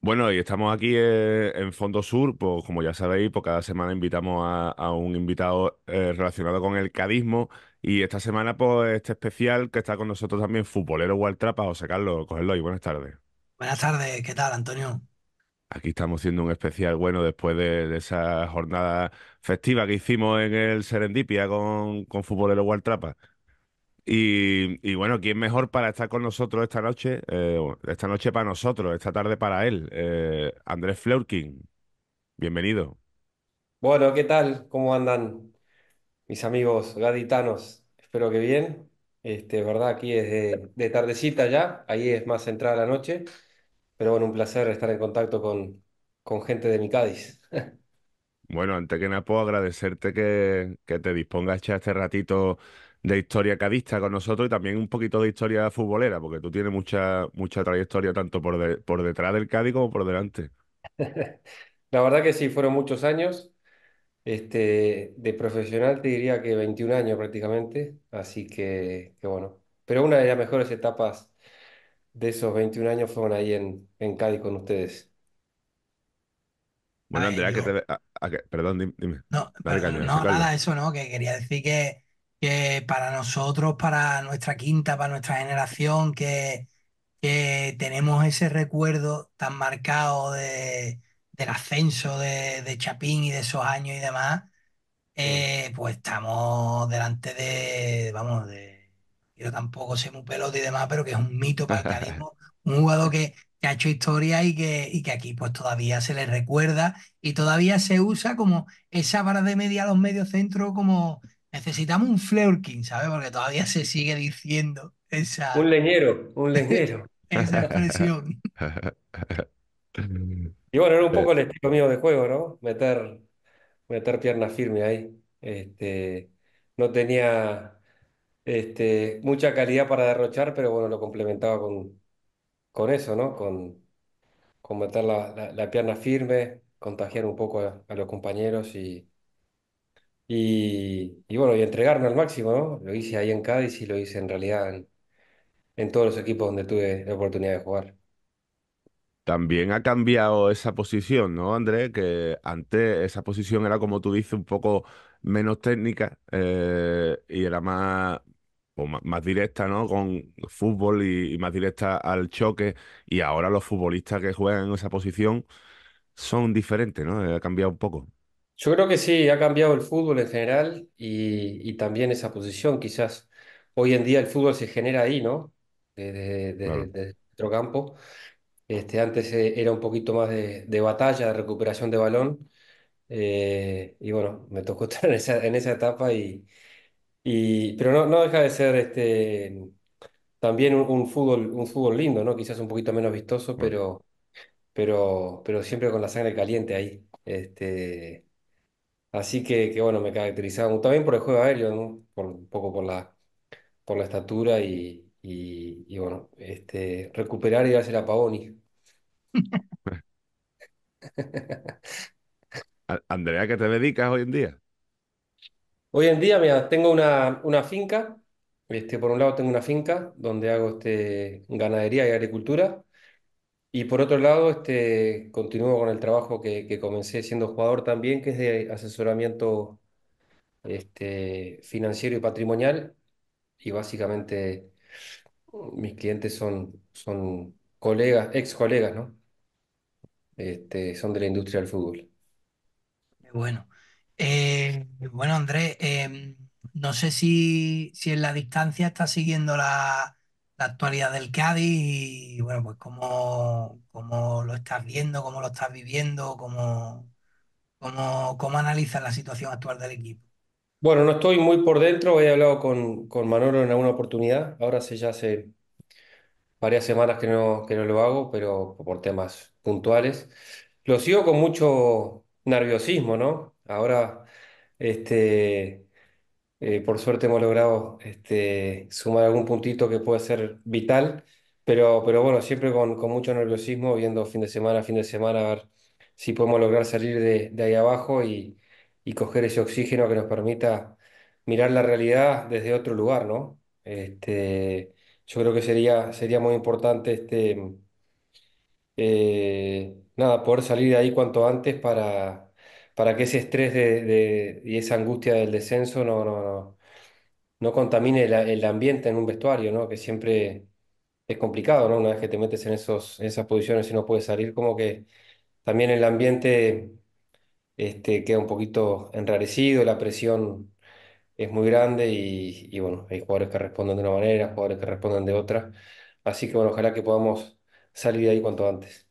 Bueno, y estamos aquí eh, en Fondo Sur, pues como ya sabéis, pues cada semana invitamos a, un invitado eh, relacionado con el cadismo y esta semana pues este especial que está con nosotros también futbolero Waltrapa, José Carlos, cogerlo y buenas tardes. Buenas tardes, ¿qué tal Antonio? Aquí estamos haciendo un especial bueno después de, esa jornada festiva que hicimos en el Serendipia con, con futbolero Waltrapa. Y, bueno, ¿quién mejor para estar con nosotros esta noche? Eh, esta noche para nosotros, esta tarde para él. Eh, Andrés Fleurkin, bienvenido. Bueno, ¿qué tal? ¿Cómo andan mis amigos gaditanos? Espero que bien. Este, verdad, aquí es de, tardecita ya, ahí es más entrada la noche. Pero bueno, un placer estar en contacto con, con gente de mi Cádiz. Bueno, antes que nada puedo agradecerte que, que te dispongas ya este ratito de historia cadista con nosotros y también un poquito de historia futbolera, porque tú tienes mucha, mucha trayectoria tanto por, de, por detrás del Cádiz como por delante. La verdad que sí, fueron muchos años. Este, de profesional te diría que 21 años prácticamente, así que, bueno. Pero una de las mejores etapas de esos 21 años fueron ahí en, en Cádiz con ustedes. Bueno, Andrea, ah, ah, que Perdón, dime. no, nada, eso no, que quería decir que que para nosotros, para nuestra quinta, para nuestra generación, que, tenemos ese recuerdo tan marcado del ascenso de, Chapín y de esos años y demás, eh, pues estamos delante de, vamos, de, yo tampoco sé muy pelote y demás, pero que es un mito para el un jugador que, ha hecho historia y que, y que aquí pues todavía se le recuerda y todavía se usa como esa vara de media a los medios centros como necesitamos un Fleurkin, ¿sabes? Porque todavía se sigue diciendo esa... Un leñero, un leñero. esa expresión. Y bueno, era un poco el eh. estilo mío de juego, ¿no? Meter, meter pierna firme ahí. Este, no tenía este, mucha calidad para derrochar, pero bueno, lo complementaba con, con eso, ¿no? Con, con meter la, la, pierna firme, contagiar un poco a los compañeros y, y, bueno, y entregarme al máximo, ¿no? Lo hice ahí en Cádiz y lo hice en realidad en, todos los equipos donde tuve la oportunidad de jugar. También ha cambiado esa posición, ¿no, Andrés? Que antes esa posición era, como tú dices, un poco menos técnica eh, y era más, más, directa, ¿no? Con fútbol y, más directa al choque. Y ahora los futbolistas que juegan en esa posición son diferentes, ¿no? Eh, ha cambiado un poco. Yo creo que sí, ha cambiado el fútbol en general y, también esa posición. Quizás hoy en día el fútbol se genera ahí, ¿no? Desde, el otro campo. Este, antes eh, era un poquito más de, batalla, de recuperación de balón. Eh, y bueno, me tocó estar en esa, en esa etapa y, y pero no, deja de ser este también un, fútbol, un fútbol lindo, ¿no? Quizás un poquito menos vistoso, pero, pero, pero siempre con la sangre caliente ahí. Este, Así que, bueno, me caracterizaba también por el juego aéreo, Por, un poco por la, por la estatura y, bueno, este, recuperar y hacer a Pavoni. Andrea, ¿qué te dedicas hoy en día? Hoy en día, mira, tengo una, una finca. Este, por un lado tengo una finca donde hago este, ganadería y agricultura. Y por otro lado, este, continúo con el trabajo que, comencé siendo jugador también, que es de asesoramiento este, financiero y patrimonial. Y básicamente mis clientes son, son colegas, ex colegas, ¿no? Este, son de la industria del fútbol. Bueno, eh, bueno, Andrés, em, no sé si, si en la distancia estás siguiendo la, la actualidad del Cádiz y bueno, pues cómo, cómo lo estás viendo, cómo lo estás viviendo, cómo, cómo, cómo analizas la situación actual del equipo. Bueno, no estoy muy por dentro, he hablado con, con Manolo en alguna oportunidad, ahora ya hace varias semanas que no, que no lo hago, pero por temas puntuales. Lo sigo con mucho nerviosismo, ¿no? Ahora, este, eh, por suerte hemos logrado este, sumar algún puntito que puede ser vital, pero, pero bueno, siempre con, mucho nerviosismo, viendo fin de semana, fin de semana, a ver si podemos lograr salir de, ahí abajo y, coger ese oxígeno que nos permita mirar la realidad desde otro lugar, ¿no? Este, yo creo que sería, sería muy importante este, eh, nada, poder salir de ahí cuanto antes para para que ese estrés de, y esa angustia del descenso no, no, no, no contamine el, ambiente en un vestuario, ¿no? Que siempre es complicado, ¿no? Una vez que te metes en esos, esas posiciones y no puedes salir, como que también el ambiente este, queda un poquito enrarecido, la presión es muy grande y, bueno, hay jugadores que responden de una manera, jugadores que responden de otra. Así que bueno, ojalá que podamos salir de ahí cuanto antes.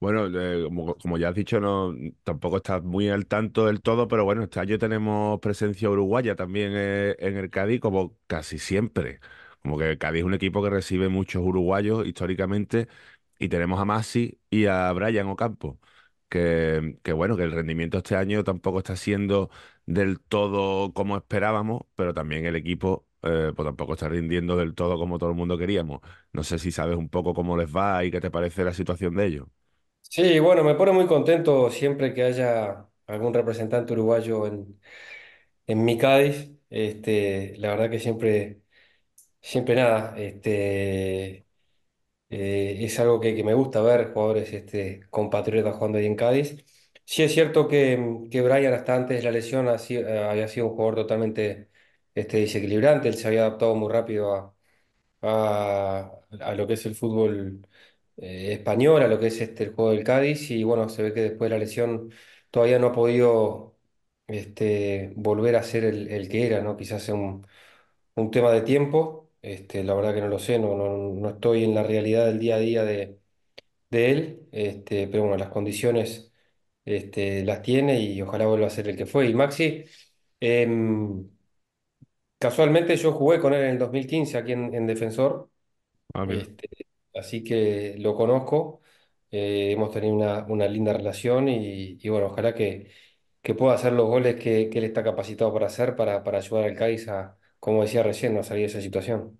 Bueno, eh, como, ya has dicho, no, tampoco estás muy al tanto del todo, pero bueno, este año tenemos presencia uruguaya también eh, en el Cádiz, como casi siempre. Como que el Cádiz es un equipo que recibe muchos uruguayos históricamente, y tenemos a Masi y a Brian Ocampo, que, bueno, que el rendimiento este año tampoco está siendo del todo como esperábamos, pero también el equipo eh, pues tampoco está rindiendo del todo como todo el mundo queríamos. No sé si sabes un poco cómo les va y qué te parece la situación de ellos. Sí, bueno, me pone muy contento siempre que haya algún representante uruguayo en, mi Cádiz. Este, la verdad que siempre, siempre nada, este, eh, es algo que, me gusta ver jugadores este, compatriotas jugando ahí en Cádiz. Sí es cierto que, que Brian hasta antes de la lesión ha eh, había sido un jugador totalmente este, desequilibrante, él se había adaptado muy rápido a, a lo que es el fútbol eh, española, lo que es este, el juego del Cádiz, y bueno, se ve que después de la lesión todavía no ha podido este, volver a ser el, que era, ¿no? Quizás sea un, tema de tiempo, este, la verdad que no lo sé, no, no, estoy en la realidad del día a día de, él, este, pero bueno, las condiciones este, las tiene y ojalá vuelva a ser el que fue. Y Maxi, em, casualmente yo jugué con él en el 2015 aquí en, Defensor. Ah, así que lo conozco, eh, hemos tenido una, linda relación y, bueno, ojalá que, que pueda hacer los goles que, él está capacitado para hacer, para, para ayudar al Cádiz a, como decía recién, a salir de esa situación.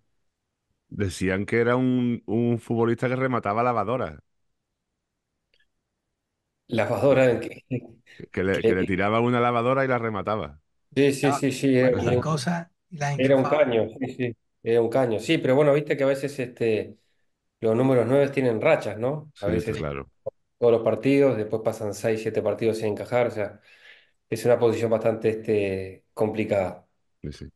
Decían que era un, futbolista que remataba lavadoras. Lavadora que, Que le, que le eh, tiraba una lavadora y la remataba. sí, sí, sí, sí, eh, era, un caño, sí, sí, era un caño. Sí, pero bueno, viste que a veces este, los números 9 tienen rachas, ¿no? A veces claro. todos los partidos, después pasan 6, 7 partidos sin encajar, o sea, es una posición bastante este, complicada. Sí, sí.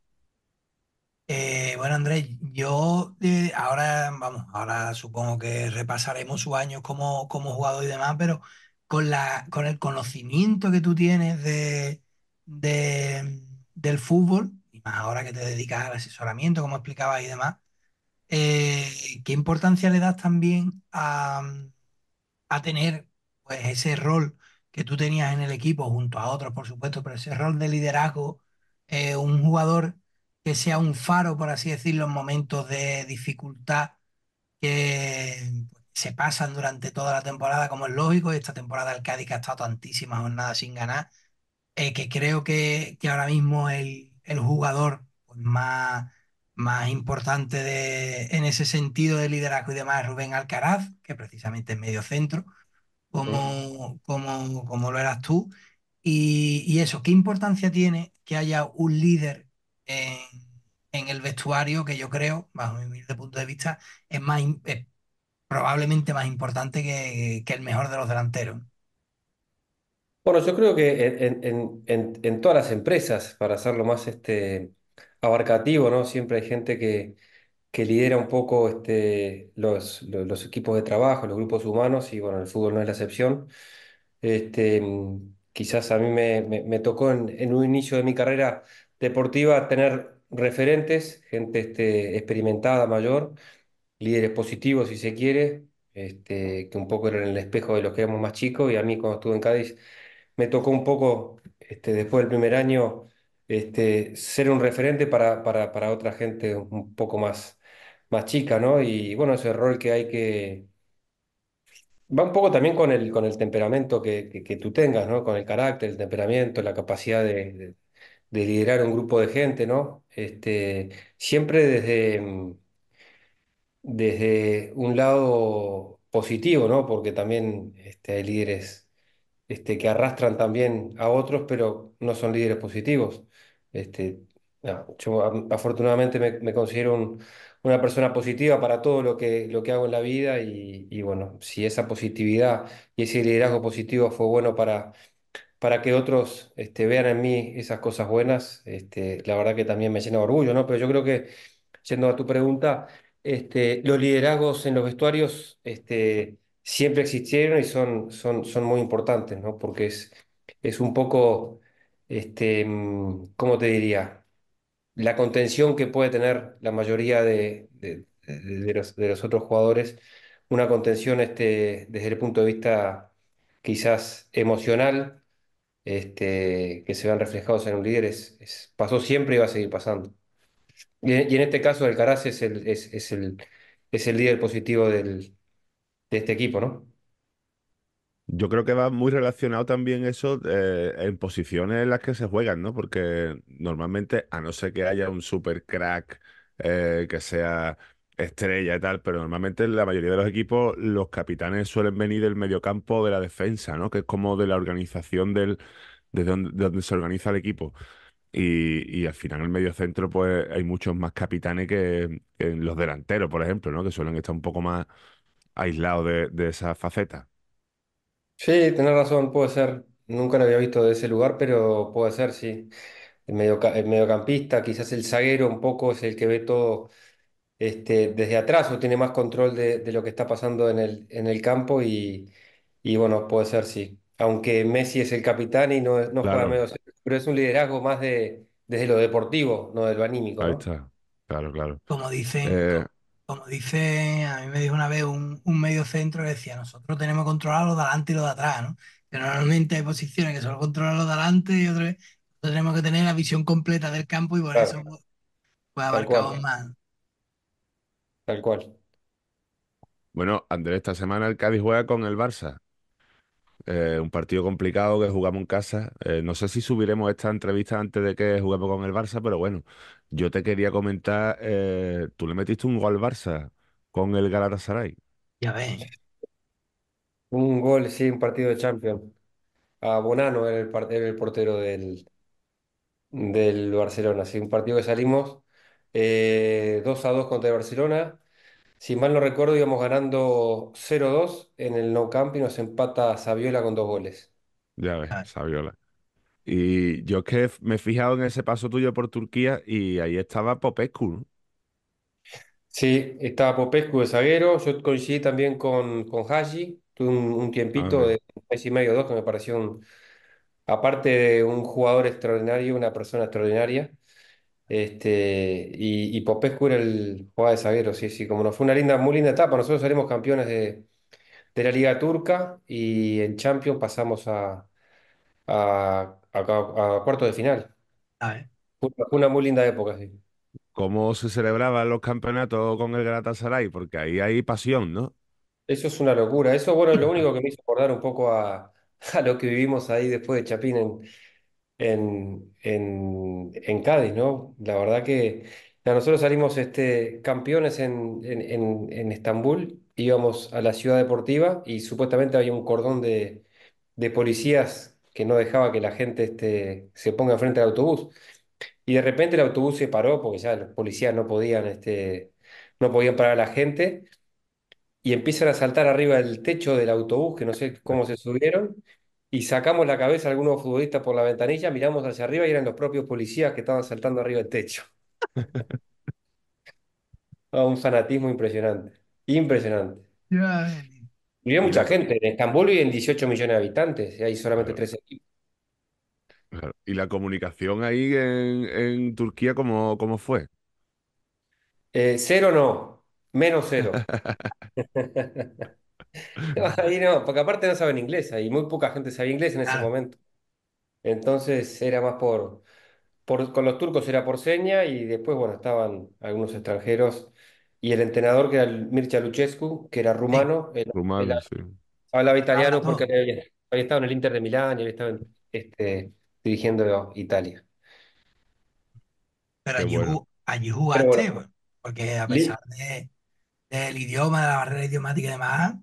Eh, bueno, Andrés, yo eh, ahora, vamos, ahora supongo que repasaremos su año como, como jugador y demás, pero con, la, con el conocimiento que tú tienes de, del fútbol, y más ahora que te dedicas al asesoramiento, como explicabas y demás, eh, ¿qué importancia le das también a, tener pues, ese rol que tú tenías en el equipo junto a otros, por supuesto, pero ese rol de liderazgo, eh, un jugador que sea un faro, por así decirlo, en momentos de dificultad que pues, se pasan durante toda la temporada, como es lógico, y esta temporada el Cádiz que ha estado tantísimas jornadas sin ganar, eh, que creo que, que ahora mismo el, el jugador pues, más más importante de, en ese sentido de liderazgo y demás, Rubén Alcaraz, que precisamente es medio centro, como, como, como lo eras tú. Y, eso, ¿qué importancia tiene que haya un líder en, el vestuario que yo creo, bajo mi punto de vista, es, más, probablemente más importante que, el mejor de los delanteros? Bueno, yo creo que en, en, todas las empresas, para hacerlo más este, abarcativo, ¿no? Siempre hay gente que, que lidera un poco este, los, los, equipos de trabajo, los grupos humanos, y bueno, el fútbol no es la excepción. Este, quizás a mí me, me, tocó en, un inicio de mi carrera deportiva tener referentes, gente este, experimentada, mayor, líderes positivos si se quiere, este, que un poco eran el espejo de los que éramos más chicos, y a mí cuando estuve en Cádiz me tocó un poco, este, después del primer año, este, ser un referente para, otra gente un poco más, más chica, ¿no? Y bueno, ese rol que hay que... Va un poco también con el, con el temperamento que, tú tengas, ¿no? Con el carácter, el temperamento, la capacidad de, liderar un grupo de gente, ¿no? Este, siempre desde, mm, desde un lado positivo, ¿no? Porque también este, hay líderes este, que arrastran también a otros, pero no son líderes positivos. Este, yo afortunadamente me, considero una persona positiva para todo lo que, hago en la vida y, bueno, si esa positividad y ese liderazgo positivo fue bueno para, para que otros este, vean en mí esas cosas buenas, este, la verdad que también me llena de orgullo, ¿no? Pero yo creo que, yendo a tu pregunta, los liderazgos en los vestuarios siempre existieron y son, muy importantes, ¿no? Porque es un poco este, mm, ¿cómo te diría? La contención que puede tener la mayoría de, de- los, otros jugadores, una contención este, desde el punto de vista quizás emocional, este, que se vean reflejados en un líder, es- pasó siempre y va a seguir pasando. Y, en este caso, es el, es, es el, es el líder positivo de este equipo, ¿no? Yo creo que va muy relacionado también eso eh, en posiciones en las que se juegan, ¿no? Porque normalmente, a no ser que haya un super crack eh, que sea estrella y tal, pero normalmente en la mayoría de los equipos, los capitanes suelen venir del mediocampo de la defensa, ¿no? Que es como de la organización del, de donde se organiza el equipo. Y, al final el mediocentro, pues hay muchos más capitanes que, que, los delanteros, por ejemplo, ¿no? Que suelen estar un poco más aislados de, de esa faceta. Sí, tenés razón, puede ser. Nunca lo había visto de ese lugar, pero puede ser, sí. El mediocampista, quizás el zaguero un poco es el que ve todo este, desde atrás o tiene más control de, lo que está pasando en el, campo y, bueno, puede ser, sí. Aunque Messi es el capitán y no, es- no juega medio pero es un liderazgo más de, desde lo deportivo, no de lo anímico, ahí está. Claro, claro. Como dice... Eh, como dice, a mí me dijo una vez un, medio centro decía, nosotros tenemos que controlar lo de adelante y lo de atrás, ¿no? Que normalmente hay posiciones que solo controlan lo de adelante y otras tenemos que tener la visión completa del campo y por eso pues abarcamos más. Tal cual. Bueno, Andrés, esta semana el Cádiz juega con el Barça. Eh, un partido complicado que jugamos en casa. Eh, no sé si subiremos esta entrevista antes de que juguemos con el Barça, pero bueno, yo te quería comentar, eh, tú le metiste un gol al Barça con el Galatasaray. Ya ves. Un gol, sí, un partido de Champions. A Bonano era el, portero del, del Barcelona. Sí, un partido que salimos dos 2 a 2 contra el Barcelona. Si mal no recuerdo, íbamos ganando 0-2 en el No Camp y nos empata Saviola con dos goles. Ya ves, Saviola. Y yo es que me he fijado en ese paso tuyo por Turquía y ahí estaba Popescu. Sí, estaba Popescu de zaguero. Yo coincidí también con, con Haji. Tuve un, ah, tiempito de un mes y medio, dos, que me pareció, aparte de un jugador extraordinario, una persona extraordinaria. Este, y, Popescu era el jugador de zaguero, sí, sí, como nos fue una linda, muy linda etapa. Nosotros salimos campeones de, la Liga Turca y en Champions pasamos a, a, cuartos de final. Ah, eh. Fue una muy linda época, sí. ¿Cómo se celebraban los campeonatos con el Galatasaray? Porque ahí hay pasión, ¿no? Eso es una locura. Eso, bueno, es lo único que me hizo acordar un poco a, lo que vivimos ahí después de Chapín en, en, Cádiz, ¿no? La verdad que nosotros salimos este, campeones en, Estambul, íbamos a la ciudad deportiva y supuestamente había un cordón de, policías que no dejaba que la gente este, se ponga frente al autobús. Y de repente el autobús se paró porque ya los policías no podían, este, no podían parar a la gente y empiezan a saltar arriba del techo del autobús, que no sé cómo se subieron, y sacamos la cabeza a algunos futbolistas por la ventanilla, miramos hacia arriba y eran los propios policías que estaban saltando arriba del techo. Ah, un fanatismo impresionante, impresionante. Yeah. mucha gente en Estambul y en 18 millones de habitantes, y hay solamente 13 tres equipos. ¿Y la comunicación ahí en, Turquía cómo, cómo fue? Eh, cero no, menos cero. porque aparte no saben inglés, y muy poca gente sabía inglés en ese ah. momento. Entonces era más por, por, con los turcos era por seña y después, bueno, estaban algunos extranjeros y el entrenador que era el Mircea Lucescu, que era rumano, hablaba italiano ah, porque había, estado en el Inter de Milán y había estado este, dirigiendo Italia. pero allí, jugaste, pues, porque a pesar de, del idioma, de la barrera idiomática y demás,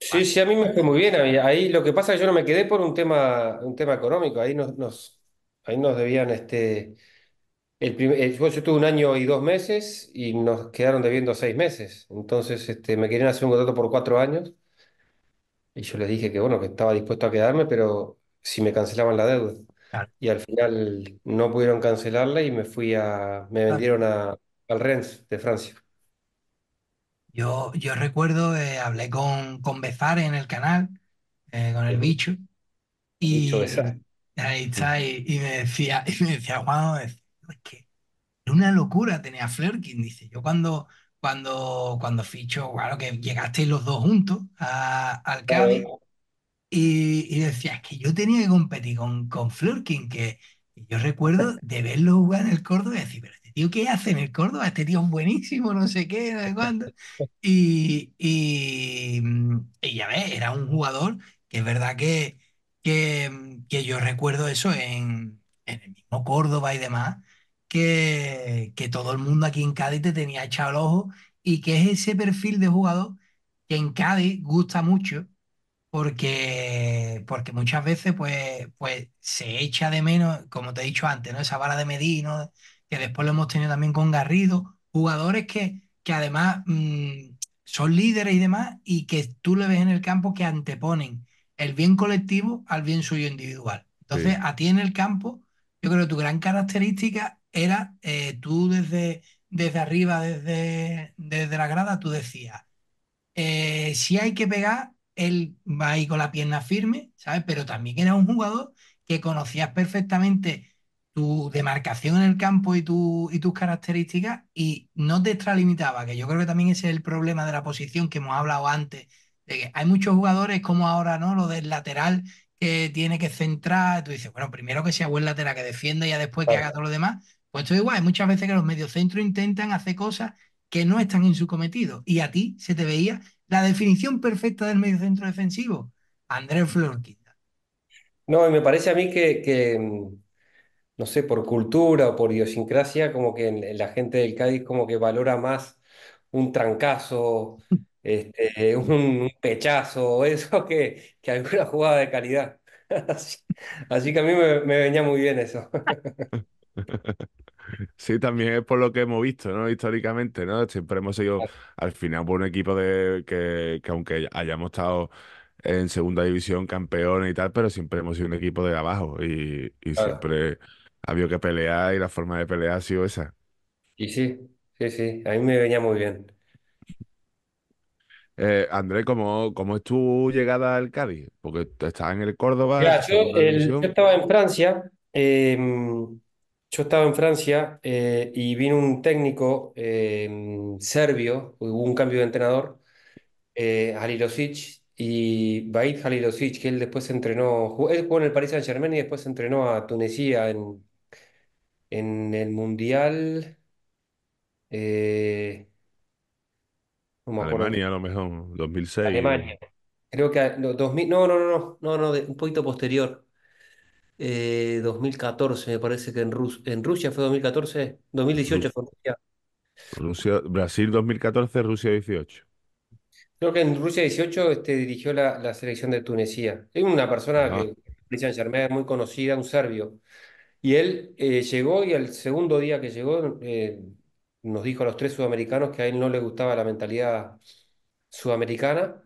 Sí, sí, a mí me fue muy bien. Ahí lo que pasa es que yo no me quedé por un tema, un tema económico. Ahí nos, ahí nos debían, este, el eh, yo, estuve un año y dos meses y nos quedaron debiendo seis meses. Entonces, este, me querían hacer un contrato por cuatro años y yo les dije que bueno, que estaba dispuesto a quedarme, pero si me cancelaban la deuda. Y al final no pudieron cancelarla y me fui a, me vendieron al Rennes de Francia. Yo, recuerdo, eh, hablé con, con Bezar en el canal, eh, con el bicho, y y, me decía, es que una locura tenía Flerkin, dice, yo cuando, cuando, cuando ficho, que llegasteis los dos juntos al Cádiz, y, decía, es que yo tenía que competir con, con que yo recuerdo de verlo jugar en el Córdoba y decir, ¿qué hace en el Córdoba? Este tío es buenísimo, no sé qué, no sé cuándo. Y, y, ya ves, era un jugador que es verdad que, que, yo recuerdo eso en, el mismo Córdoba y demás, que, que todo el mundo aquí en Cádiz te tenía echado el ojo y que es ese perfil de jugador que en Cádiz gusta mucho porque, porque muchas veces pues, pues se echa de menos, como te he dicho antes, ¿no? esa vara de medir, que después lo hemos tenido también con Garrido, jugadores que, que además mm, son líderes y demás, y que tú le ves en el campo que anteponen el bien colectivo al bien suyo individual. Entonces, a ti en el campo, yo creo que tu gran característica era eh, tú desde, desde arriba, desde, desde la grada, tú decías, eh, si hay que pegar, él va ahí con la pierna firme, ¿sabes? Pero también era un jugador que conocías perfectamente tu demarcación en el campo y, tu, y tus características y no te extralimitaba, que yo creo que también ese es el problema de la posición que hemos hablado antes, de que hay muchos jugadores como ahora, ¿no? Lo del lateral que tiene que centrar, tú dices, bueno, primero que sea buen lateral, que defienda y ya después que haga todo lo demás, pues esto es igual, hay muchas veces que los mediocentros intentan hacer cosas que no están en su cometido y a ti se te veía la definición perfecta del mediocentro defensivo, Andrés Florquita. No, me parece a mí que no sé, por cultura o por idiosincrasia, como que la gente del Cádiz como que valora más un trancazo, este, un, pechazo, eso que, que alguna jugada de calidad. Así, que a mí me, venía muy bien eso. Sí, también es por lo que hemos visto, ¿no? Históricamente, ¿no? Siempre hemos sido al final por un equipo de que, aunque hayamos estado en segunda división, campeones y tal, pero siempre hemos sido un equipo de abajo y, siempre, había que pelear y la forma de pelear ha sido esa. Y sí, sí, sí, a mí me venía muy bien. Eh, André, ¿cómo, es tu llegada al Cádiz? Porque estabas en el Córdoba. yo, estaba en Francia, em, yo estaba en Francia eh, y vino un técnico em, serbio, hubo un cambio de entrenador, eh, Halilosic, y Baid Halilosic, que él después entrenó, él jugó en el Paris Saint-Germain y después entrenó a Tunecía en, en el mundial, eh, Alemania, a lo mejor, 2006. Alemania. Creo que no, no, no, no, no, no, un poquito posterior. 2014, eh, me parece que en, Rusia fue 2014, 2018 fue Rusia. Brasil 2014, Rusia 18. Creo que en Rusia 18 este, dirigió la, selección de Tunecía. Hay una persona que, muy conocida, un serbio. Y él eh, llegó y al segundo día que llegó eh, nos dijo a los tres sudamericanos que a él no le gustaba la mentalidad sudamericana,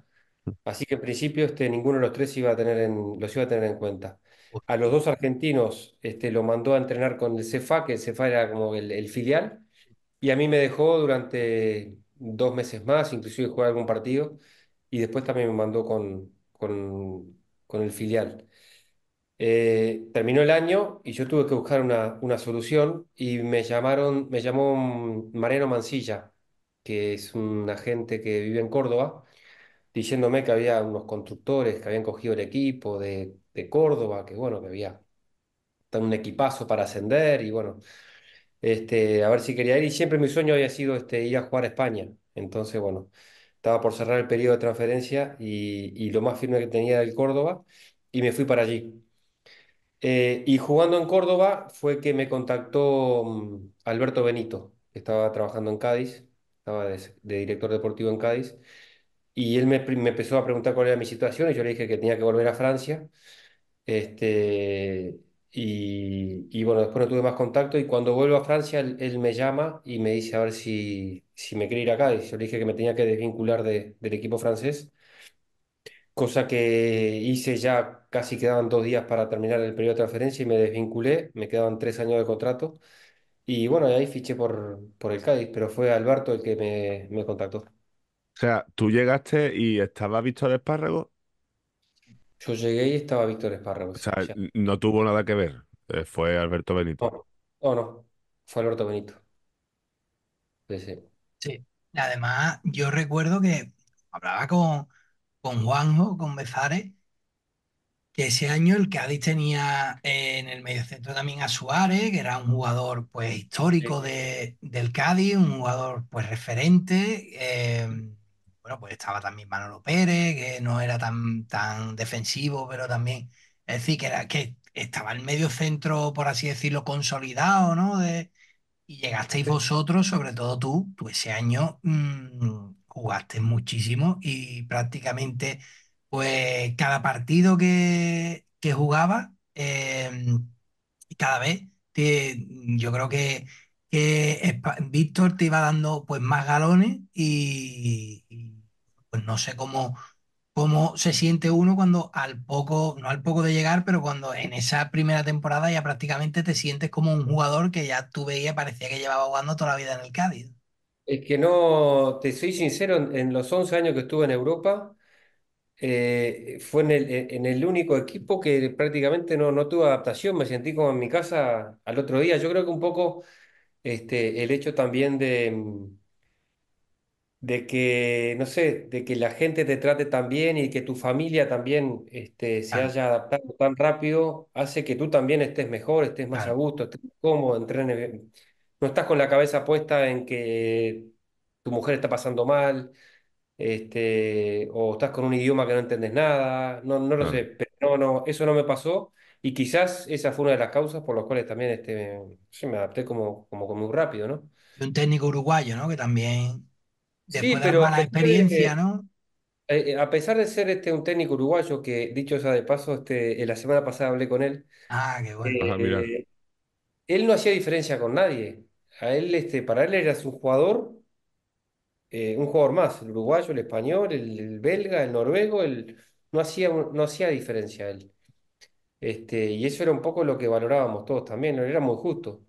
así que en principio este, ninguno de los tres iba a tener en, los iba a tener en cuenta. A los dos argentinos este, lo mandó a entrenar con el CEFA, que el CEFA era como el, filial, y a mí me dejó durante dos meses más, inclusive jugar algún partido, y después también me mandó con, con, con el filial. Eh, terminó el año y yo tuve que buscar una, una solución y me llamaron, me llamó Mariano Mancilla, que es un agente que vive en Córdoba, diciéndome que había unos constructores que habían cogido el equipo de, Córdoba, que bueno, que había un equipazo para ascender y bueno, este, a ver si quería ir. Y siempre mi sueño había sido este, ir a jugar a España. Entonces, bueno, estaba por cerrar el periodo de transferencia y, y lo más firme que tenía era el Córdoba y me fui para allí. Eh, y jugando en Córdoba fue que me contactó mm, Alberto Benito, que estaba trabajando en Cádiz, estaba de, director deportivo en Cádiz, y él me, empezó a preguntar cuál era mi situación y yo le dije que tenía que volver a Francia. Este, y, bueno, después no tuve más contacto y cuando vuelvo a Francia él, me llama y me dice a ver si, si me quería ir a Cádiz. Yo le dije que me tenía que desvincular del equipo francés cosa que hice ya casi quedaban dos días para terminar el periodo de transferencia y me desvinculé, me quedaban tres años de contrato y bueno, ahí fiché por, por el Cádiz, pero fue Alberto el que me, contactó. O sea, tú llegaste y estaba Víctor Espárrago. Yo llegué y estaba Víctor Espárrago. O sea, no tuvo nada que ver. Eh, fue Alberto Benito. No, no, fue Alberto Benito. sí. Además, yo recuerdo que hablaba con, con Juanjo, con Bezares, que ese año el Cádiz tenía en el mediocentro también a Suárez, que era un jugador pues histórico de, del Cádiz, un jugador pues referente. Eh, bueno, pues estaba también Manolo Pérez, que no era tan, tan defensivo, pero también, es decir, que, era, que estaba el mediocentro, por así decirlo, consolidado, ¿no? De, y llegasteis vosotros, sobre todo tú, tú ese año mm, jugaste muchísimo y prácticamente pues cada partido que, que jugaba, eh, cada vez, yo creo que, que Víctor te iba dando pues más galones y, pues no sé cómo, cómo se siente uno cuando al poco, no al poco de llegar, pero cuando en esa primera temporada ya prácticamente te sientes como un jugador que ya tú veías, parecía que llevaba jugando toda la vida en el Cádiz. Es que no, te soy sincero, en, los 11 años que estuve en Europa, eh, fue en el, único equipo que prácticamente no, no tuve adaptación, me sentí como en mi casa al otro día. Yo creo que un poco este, el hecho también de, de que, no sé, de que la gente te trate tan bien y que tu familia también este, se haya adaptado tan rápido, hace que tú también estés mejor, estés más a gusto, estés cómodo, entrenes bien no estás con la cabeza puesta en que tu mujer está pasando mal, este, o estás con un idioma que no entendés nada, no, no lo sé, pero no, no, eso no me pasó y quizás esa fue una de las causas por las cuales también este, sí, me adapté como, como, muy rápido, ¿no? un técnico uruguayo, ¿no? Que también, después sí, pero, la experiencia, ¿no? Eh, eh, a pesar de ser este, un técnico uruguayo, que dicho sea de paso, este, la semana pasada hablé con él. Ah, qué bueno. Eh, él no hacía diferencia con nadie a él, este, para él era su jugador, eh, un jugador más, el uruguayo, el español, el, belga, el noruego, no, hacía, no diferencia a él. Este, y eso era un poco lo que valorábamos todos también, era muy justo.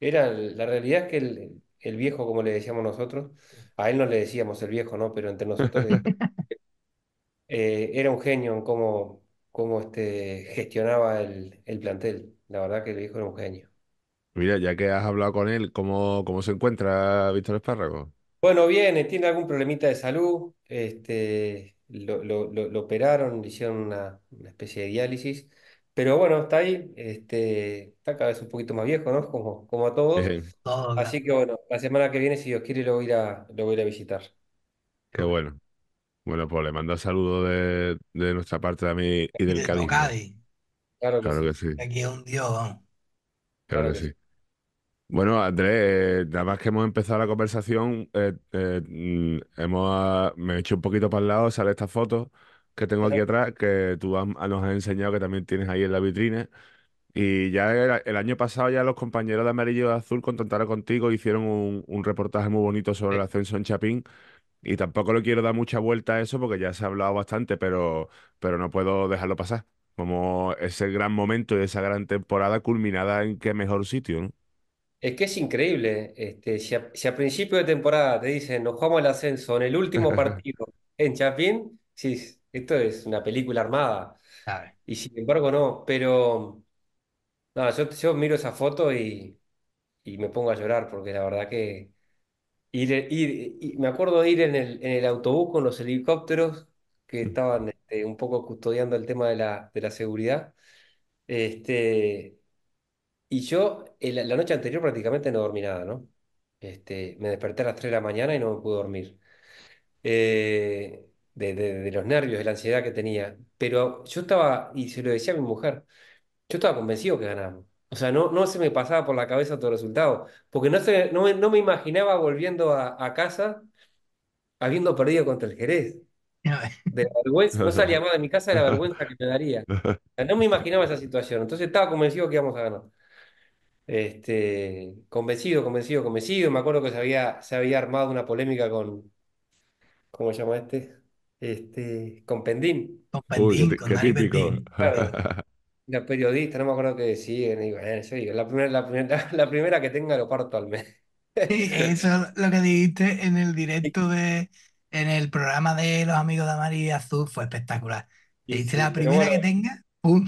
Era, la realidad es que el, viejo, como le decíamos nosotros, a él no le decíamos el viejo, ¿no? Pero entre nosotros eh, era un genio en cómo, este, gestionaba el, el plantel. La verdad que el viejo era un genio. Mira, ya que has hablado con él, ¿cómo, cómo se encuentra Víctor Espárrago? Bueno, bien, eh, tiene algún problemita de salud. Este, lo, operaron, le hicieron una, especie de diálisis. Pero bueno, está ahí. Este, está cada vez un poquito más viejo, ¿no? Como, como a todos. Oh, así que bueno, la semana que viene, si Dios quiere, lo voy a ir a, lo voy a visitar. qué bueno. Bueno, pues le mando saludos de, de nuestra parte a mí Y del Cádiz, Claro que Claro sí, que sí, aquí es un dios, claro que sí. Bueno, Andrés, eh, nada más que hemos empezado la conversación, eh, eh, mm, hemos, ah, me he hecho un poquito para el lado, sale esta foto que tengo aquí atrás, que tú ah, nos has enseñado que también tienes ahí en la vitrina. Y ya el, año pasado ya los compañeros de Amarillo y Azul contactaron contigo, hicieron un, reportaje muy bonito sobre el ascenso en Chapín. Y tampoco le quiero dar mucha vuelta a eso porque ya se ha hablado bastante, pero, pero no puedo dejarlo pasar. Como ese gran momento y esa gran temporada culminada en qué mejor sitio, ¿no? Es que es increíble. Este, si, a, principio de temporada te dicen nos jugamos el ascenso en el último partido en Chapín, sí, esto es una película armada. Y sin embargo, no. Pero no, yo, miro esa foto y, me pongo a llorar porque la verdad que me acuerdo de ir en el, autobús con los helicópteros que mm. estaban este, un poco custodiando el tema de la, de la seguridad. Este, y yo, la, noche anterior prácticamente no dormí nada, ¿no? Este, me desperté a las 3 de la mañana y no me pude dormir. Eh, de, los nervios, de la ansiedad que tenía. Pero yo estaba, y se lo decía a mi mujer, yo estaba convencido que ganamos O sea, no, no se me pasaba por la cabeza todo el resultado, porque no, se, no, me, imaginaba volviendo a, casa habiendo perdido contra el Jerez. no salía más de mi casa de la vergüenza que me daría. no me imaginaba esa situación, entonces estaba convencido que íbamos a ganar. Este, convencido, convencido, convencido. Me acuerdo que se había, se había armado una polémica con, ¿cómo se llama este? Este, con Pendín. Con Pendín, típico. periodista, no me acuerdo qué decían. Eh, la primera, que tenga lo parto al mes. Eso es lo que dijiste en el directo de, en el programa de los amigos de Amar y Azul fue espectacular. Dijiste la primera que tenga, ¡pum!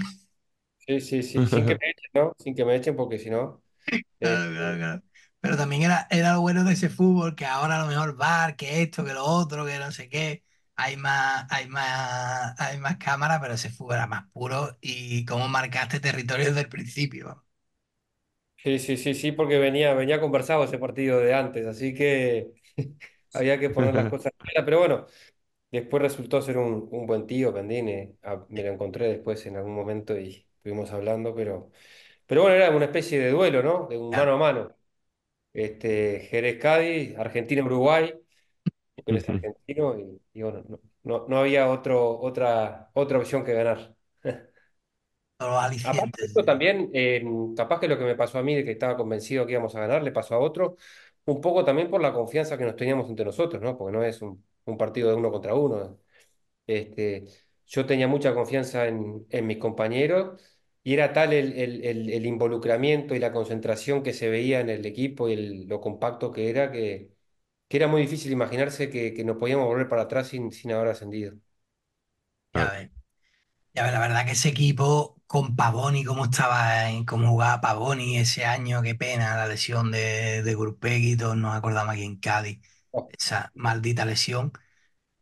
Sí, sí, sí, sin que me echen, ¿no? Sin que me echen, porque si no. Este claro, claro, Pero también era, era lo bueno de ese fútbol, que ahora a lo mejor bar, que esto, que lo otro, que no sé qué. Hay más, hay más, hay más cámaras, pero ese fútbol era más puro y cómo marcaste territorio desde el principio. Sí, sí, sí, sí, porque venía, venía conversado ese partido de antes, así que había que poner las cosas Pero bueno, después resultó ser un, buen tío, Pendine, ah, me lo encontré después en algún momento y, estuvimos hablando, pero, pero bueno, era una especie de duelo, ¿no? De un mano a mano. Este, Jerez Cádiz, Argentina-Uruguay, él es argentino y, bueno, no, no, había otro, otra, otra opción que ganar. Aparte esto también, capaz que lo que me pasó a mí, de que estaba convencido que íbamos a ganar, le pasó a otro, un poco también por la confianza que nos teníamos entre nosotros, ¿no? Porque no es un, un partido de uno contra uno. Este, yo tenía mucha confianza en, en mis compañeros y era tal el, involucramiento y la concentración que se veía en el equipo y lo compacto que era, que, era muy difícil imaginarse que, que nos podíamos volver para atrás sin, sin haber ascendido. Ya ver la verdad que ese equipo con Pavoni, cómo estaba, cómo jugaba Pavoni ese año, qué pena la lesión de, de Gurpegui, todos nos acordamos aquí en Cádiz, oh. esa maldita lesión.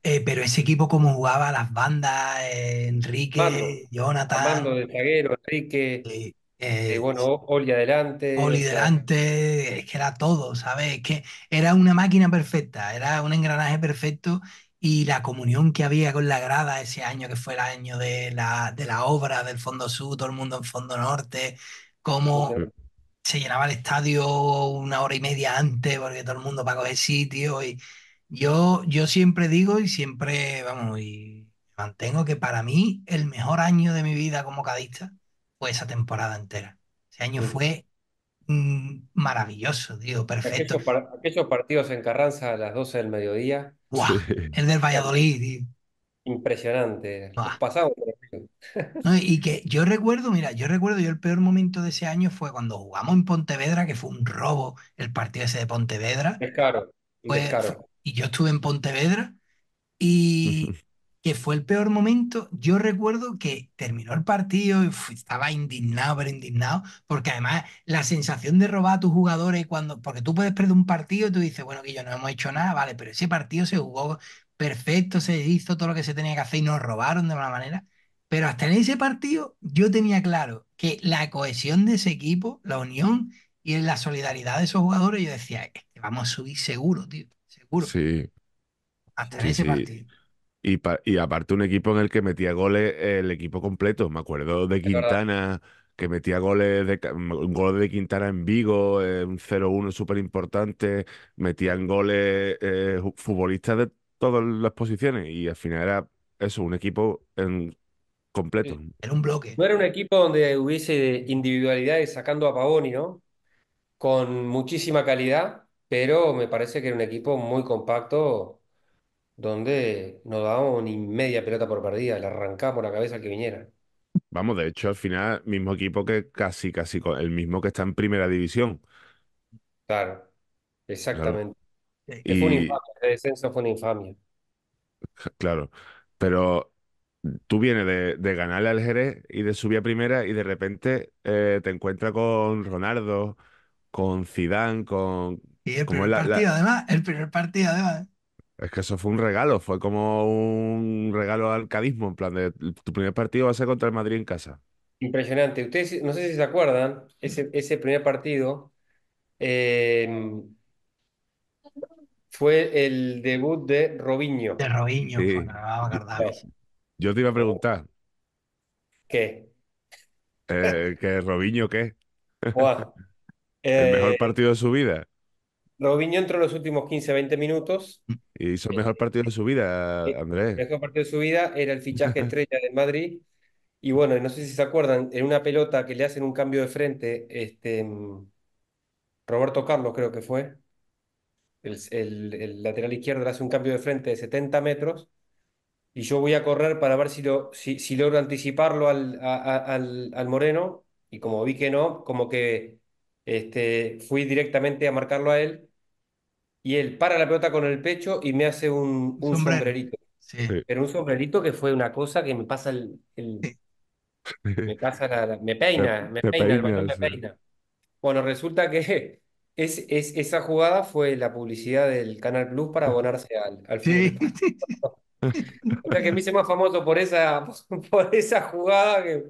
Eh, pero ese equipo como jugaba las bandas, eh, Enrique, Jonathan. Armando de Taguero, Enrique. Eh, bueno, Oli adelante. Oli adelante es que era todo, ¿sabes? que era una máquina perfecta, era un engranaje perfecto y la comunión que había con la grada ese año, que fue el año de la, obra del Fondo Sur, todo el mundo en Fondo Norte, como se llenaba el estadio una hora y media antes porque todo el mundo para el sitio y yo, siempre digo y siempre, vamos, y mantengo que para mí el mejor año de mi vida como cadista fue esa temporada entera. Ese año fue mm, maravilloso, digo, perfecto. Aquellos, partidos en Carranza a las 12 del mediodía. El del Valladolid, Impresionante. Pasado. y que yo recuerdo, mira, yo recuerdo, yo el peor momento de ese año fue cuando jugamos en Pontevedra, que fue un robo el partido ese de Pontevedra. Es caro. caro y yo estuve en Pontevedra y que fue el peor momento. Yo recuerdo que terminó el partido y estaba indignado, pero indignado, porque además la sensación de robar a tus jugadores cuando, porque tú puedes perder un partido y tú dices, bueno, que yo no hemos hecho nada, vale, pero ese partido se jugó perfecto, se hizo todo lo que se tenía que hacer y nos robaron de una manera. Pero hasta en ese partido yo tenía claro que la cohesión de ese equipo, la unión y la solidaridad de esos jugadores, yo decía, que vamos a subir seguro, tío. Sí. Antes ese partido. Y, aparte un equipo en el que metía goles el equipo completo. Me acuerdo de Quintana, que metía goles de, un gol de Quintana en Vigo, eh, un 0-1 súper importante. Metían goles eh, futbolistas de todas las posiciones. Y al final era eso, un equipo completo. Era un bloque. No era un equipo donde hubiese individualidades sacando a Pavoni, ¿no? Con muchísima calidad pero me parece que era un equipo muy compacto donde no dábamos ni media pelota por perdida, le por la cabeza al que viniera. Vamos, de hecho, al final, mismo equipo que casi, casi el mismo que está en primera división. Claro, exactamente. fue infamia, descenso fue una infamia. Claro, pero tú vienes de, de ganarle al Jerez y de subir a primera y de repente eh, te encuentras con Ronaldo, con Zidane, con y el primer partido, además, el partido, además. Es que eso fue un regalo, fue como un regalo al cadismo, en plan de tu primer partido va a ser contra el Madrid en casa. Impresionante. Ustedes, no sé si se acuerdan, ese, ese primer partido em, fue el debut de Robinho. De Robinho, Yo te iba a preguntar. ¿Qué? Eh, ¿Qué ¿Que Robinho qué? ¿El mejor eh, partido de su vida? Robinho entró en los últimos 15, 20 minutos. Y hizo el eh, mejor partido de su vida, eh, Andrés. El mejor partido de su vida era el fichaje estrella de Madrid. Y bueno, no sé si se acuerdan, en una pelota que le hacen un cambio de frente, este, mm, Roberto Carlos creo que fue, el, lateral izquierdo le hace un cambio de frente de 70 metros y yo voy a correr para ver si, lo, si, logro anticiparlo al, al, al, Moreno y como vi que no, como que este, fui directamente a marcarlo a él y él para la pelota con el pecho y me hace un, sombrerito. Pero un sombrerito que fue una cosa que me pasa el. me, pasa la, me peina, me, peina, me peina. Bueno, resulta que esa jugada fue la publicidad del Canal Plus para abonarse al, al fútbol. o que me hice más famoso por esa, por esa jugada que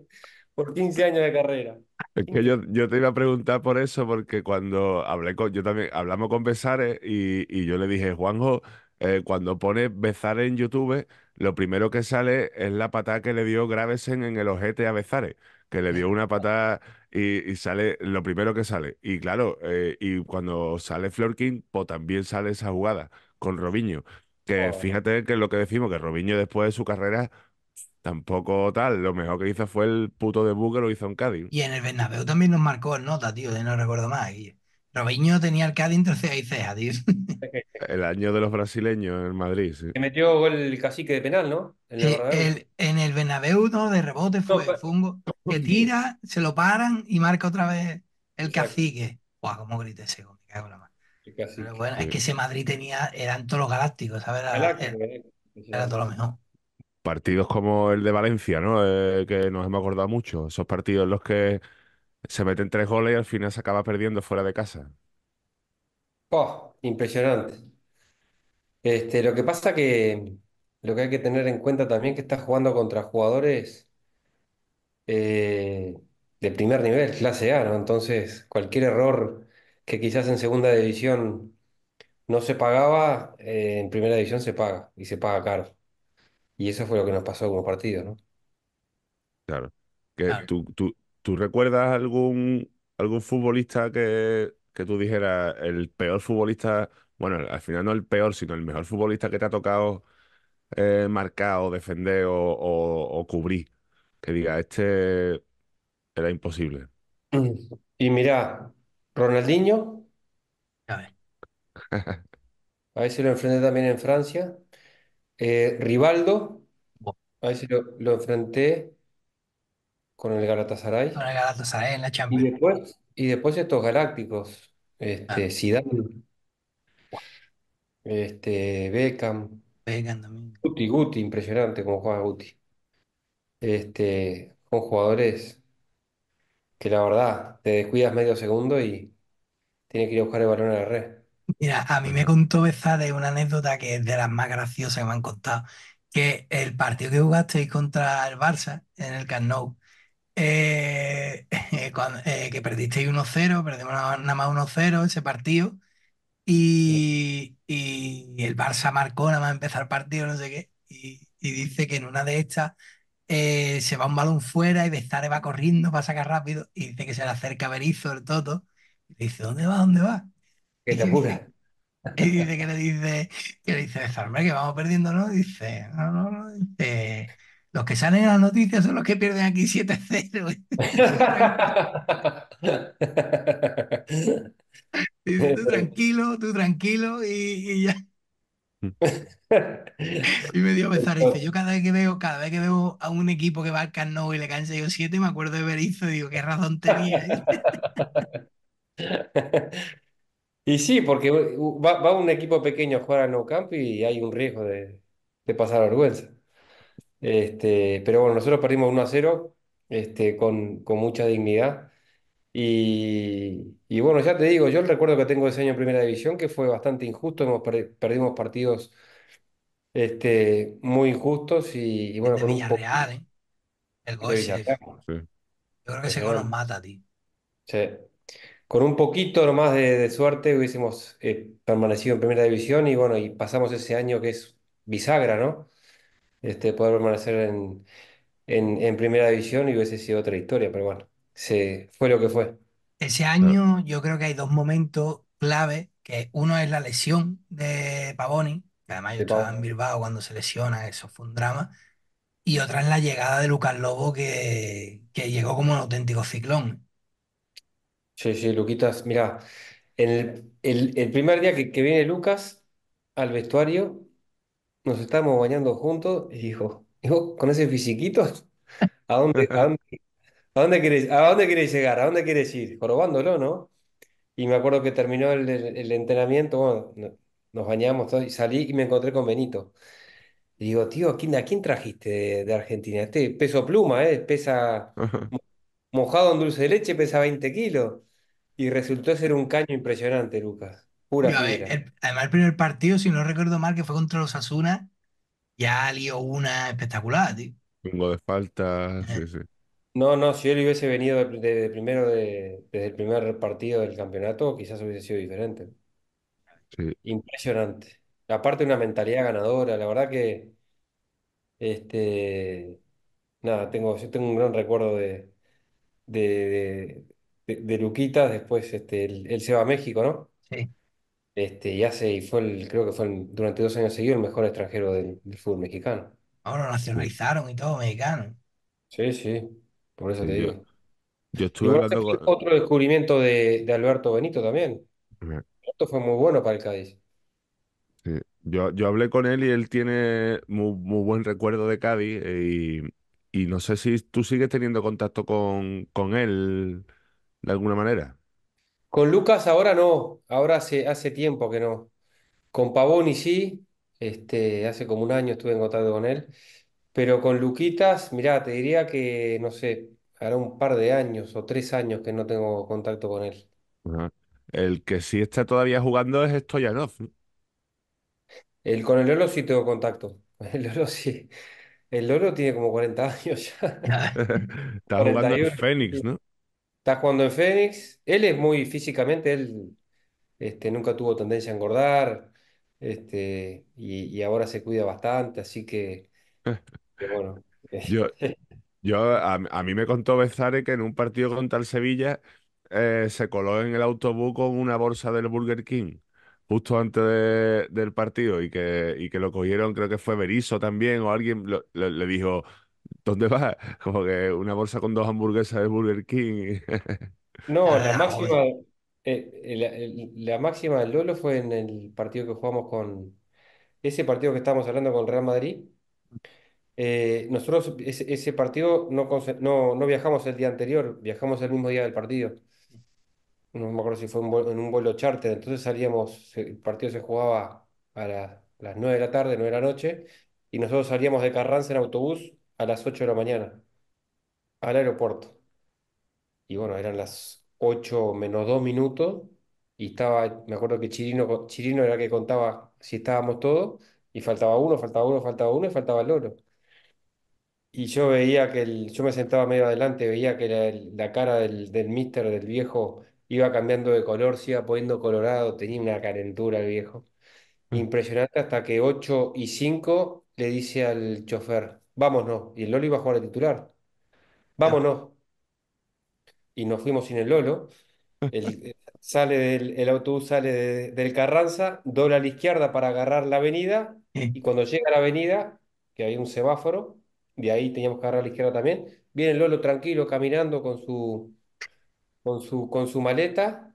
por 15 años de carrera. Es que yo, te iba a preguntar por eso, porque cuando hablé con, yo también, hablamos con Besares y, yo le dije, Juanjo, eh, cuando pone Besares en YouTube, lo primero que sale es la patada que le dio Gravesen en el ojete a Besares, que le dio una patada y, sale lo primero que sale. Y claro, eh, y cuando sale Florkin, pues también sale esa jugada con Robinho. Que fíjate que lo que decimos, que Robinho después de su carrera tampoco tal. Lo mejor que hizo fue el puto de que lo hizo en Cádiz. Y en el Bernabéu también nos marcó en nota, tío, de no recuerdo más. Y tenía el Cádiz entre ceja y ceja, tío. el año de los brasileños en Madrid, sí. Que metió el cacique de penal, ¿no? En el, eh, el, ¿no? De rebote fue el Fungo. Que tira, se lo paran y marca otra vez el cacique. Guau, cómo ese cago la mano. es que ese Madrid tenía, eran todos los galácticos, ¿sabes? era eh. todo lo mejor partidos como el de Valencia, ¿no? Eh, que nos hemos acordado mucho. Esos partidos en los que se meten tres goles y al final se acaba perdiendo fuera de casa. Oh, impresionante. Este, lo que pasa que lo que hay que tener en cuenta también que estás jugando contra jugadores eh, de primer nivel, clase A, ¿no? Entonces, cualquier error que quizás en segunda división no se pagaba, eh, en primera división se paga y se paga caro. Y eso fue lo que nos pasó como partido, ¿no? Claro. Que Tú, recuerdas algún, algún futbolista que, que tú dijeras el peor futbolista? Bueno, al final no el peor, sino el mejor futbolista que te ha tocado eh, marcar o defender o, cubrir. Que diga, este era imposible. Y mira, Ronaldinho. A ver. A si lo enfrenté también en Francia. Eh, Rivaldo, a ver si lo, enfrenté con el Galatasaray. Con el Galatasaray en la Y después, y después estos galácticos, este, ah. Zidane, este, Beckham, también. Guti, Guti, impresionante como juega Guti. Este, con jugadores que la verdad te descuidas medio segundo y Tienes que ir a buscar el balón a la red. Mira, a mí me contó Bezade una anécdota que es de las más graciosas que me han contado, que el partido que jugasteis contra el Barça en el Camp eh, eh, que perdisteis 1-0, perdimos nada más 1-0 ese partido, y, el Barça marcó nada más empezar el partido, no sé qué, y, dice que en una de estas eh, se va un balón fuera y Bezade va corriendo, para sacar rápido, y dice que se le acerca Berizzo, el Toto, y dice, ¿dónde va? ¿Dónde va? te Y dice que le dice, que le dice que vamos perdiendo, ¿no? Dice, no, no, no, dice, los que salen en las noticias son los que pierden aquí 7-0. dice, tú tranquilo, tú tranquilo, y, y ya. Y me dio a dice, yo cada vez que veo, cada vez que veo a un equipo que va al canal y le cansa yo 7, me acuerdo de Berizzo y digo, qué razón tenía. Y sí, porque va, un equipo pequeño a jugar al No Camp y hay un riesgo de, de pasar vergüenza. Este, pero bueno, nosotros perdimos 1 a 0 este, con, con mucha dignidad. Y, y bueno, ya te digo, yo el recuerdo que tengo ese año en Primera División, que fue bastante injusto, hemos perdimos partidos este, muy injustos y, bueno, un ¿eh? El gol, sí. Yo creo que ese gol nos mata, tío. sí. Con un poquito más de, suerte hubiésemos eh, permanecido en primera división y bueno, y pasamos ese año que es bisagra, ¿no? Este, poder permanecer en, primera división y hubiese sido otra historia, pero bueno, se, fue lo que fue. Ese año yo creo que hay dos momentos clave, que uno es la lesión de Pavoni, que además yo estaba en Bilbao cuando se lesiona, eso fue un drama, y otra es la llegada de Lucas Lobo que, que llegó como un auténtico ciclón. Sí, sí, Luquitas, mira, el, el, primer día que, que viene Lucas al vestuario, nos estábamos bañando juntos y dijo, con ese fisiquito? ¿A dónde, a a dónde llegar? ¿A dónde querés ir? Corobándolo, ¿no? Y me acuerdo que terminó el, el- entrenamiento, nos bañamos todos, y salí y me encontré con Benito. Y digo, tío, ¿a quién, a quién trajiste de, de Argentina? Este peso pluma, ¿eh? Pesa mojado en dulce de leche, pesa 20 kilos. Y resultó ser un caño impresionante, Lucas. Pura además, el primer partido, si no recuerdo mal, que fue contra los Asuna, ya lió una espectacular, tío. Vengo de falta, eh. sí, sí. No, no, si él hubiese venido primero desde el primer partido del campeonato, quizás hubiese sido diferente. Sí. Impresionante. Aparte, una mentalidad ganadora, la verdad que. Este. Nada, tengo, yo tengo un gran recuerdo de, de, Luquita, después este, él, se va a México, ¿no? Sí. Este, y hace, y fue el, creo que fue durante dos años seguidos el mejor extranjero del, fútbol mexicano. Ahora lo nacionalizaron y todo mexicano. Sí, sí, por eso te digo. Yo, estuve hablando este con... Otro descubrimiento de, Alberto Benito también. Esto fue muy bueno para el Cádiz. Yo, hablé con él y él tiene muy, buen recuerdo de Cádiz eh, y, no sé si tú sigues teniendo contacto con, con él de alguna manera. Con Lucas ahora no, ahora hace, hace tiempo que no. Con Pavoni sí, este, hace como un año estuve en contacto con él, pero con Luquitas, mirá, te diría que, no sé, hará un par de años o tres años que no tengo contacto con él. El que sí está todavía jugando es Stoyanov, El, con el Lolo sí tengo contacto. El loro sí. El loro tiene como 40 años ya. Está jugando en Fénix, ¿no? Está jugando en Fénix. Él es muy físicamente, él este, nunca tuvo tendencia a engordar. Este, y, ahora se cuida bastante, así que, bueno. Yo, a, mí me contó Bezare que en un partido contra el Sevilla eh, se coló en el autobús con una bolsa del Burger King justo antes del partido y que, y que lo cogieron, creo que fue Berizo también o alguien le dijo, ¿Dónde va Como que una bolsa con dos hamburguesas de Burger King. No, la ah, máxima, eh, eh, la, máxima del Lolo fue en el partido que jugamos con, ese partido que estábamos hablando con Real Madrid. Eh, nosotros ese, partido no, no, no viajamos el día anterior, viajamos el mismo día del partido. No me acuerdo si fue en un vuelo charter, entonces salíamos, el partido se jugaba a las 9 de la tarde, 9 de la noche, y nosotros salíamos de Carranza en autobús a las 8 de la mañana al aeropuerto. Y bueno, eran las 8 menos 2 minutos y estaba, me acuerdo que Chirino, Chirino era el que contaba si estábamos todos y faltaba uno, faltaba uno, faltaba uno y faltaba el loro. Y yo veía que el, yo me sentaba medio adelante, veía que la, cara del, del mister, del viejo, iba cambiando de color, se iba poniendo colorado, tenía una calentura el viejo. Mm. Impresionante hasta que 8 y 5 le dice al chofer, vámonos. Y el Lolo iba a jugar titular. Vámonos. Y nos fuimos sin el Lolo. El, eh, sale del, autobús sale del Carranza, dobla a la izquierda para agarrar la avenida. Y cuando llega a la avenida, que hay un semáforo, de ahí teníamos que agarrar a la izquierda también. Viene el Lolo tranquilo caminando con su, con su, con su maleta.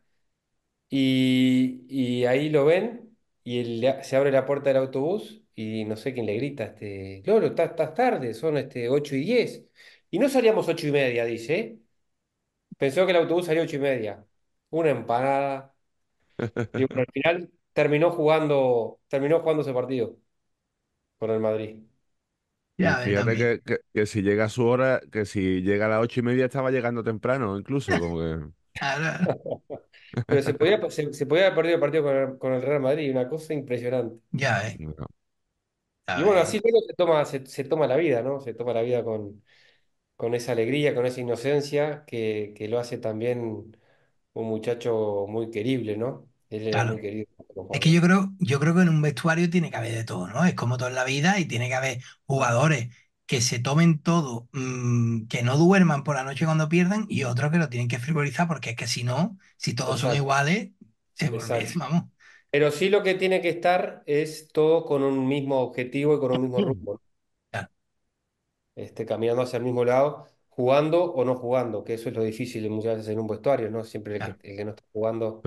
Y, ahí lo ven. Y se abre la puerta del autobús y no sé quién le grita, este, Lolo, estás tarde, son este, 8 y 10. Y no salíamos 8 y media, dice. Pensó que el autobús salía 8 y media. Una empanada. Y al final terminó jugando, terminó jugando ese partido con el Madrid. fíjate que, que, si llega a su hora, que si llega a las ocho y media estaba llegando temprano, incluso, como Pero se podía, haber perdido el partido con el, Real Madrid, una cosa impresionante. Ya, eh y bueno, así luego se toma, se, toma la vida, ¿no? Se toma la vida con, con esa alegría, con esa inocencia que, lo hace también un muchacho muy querible, ¿no? Es que yo creo, yo creo que en un vestuario tiene que haber de todo, ¿no? Es como todo en la vida y tiene que haber jugadores que se tomen todo, mm, que no duerman por la noche cuando pierden y otros que lo tienen que frivolizar porque es que si no, si todos son iguales, se vamos. Pero sí lo que tiene que estar es todo con un mismo objetivo y con un mismo rumbo. Ah. Este, caminando hacia el mismo lado, jugando o no jugando, que eso es lo difícil muchas veces en un vestuario, ¿no? Siempre el, que, no está jugando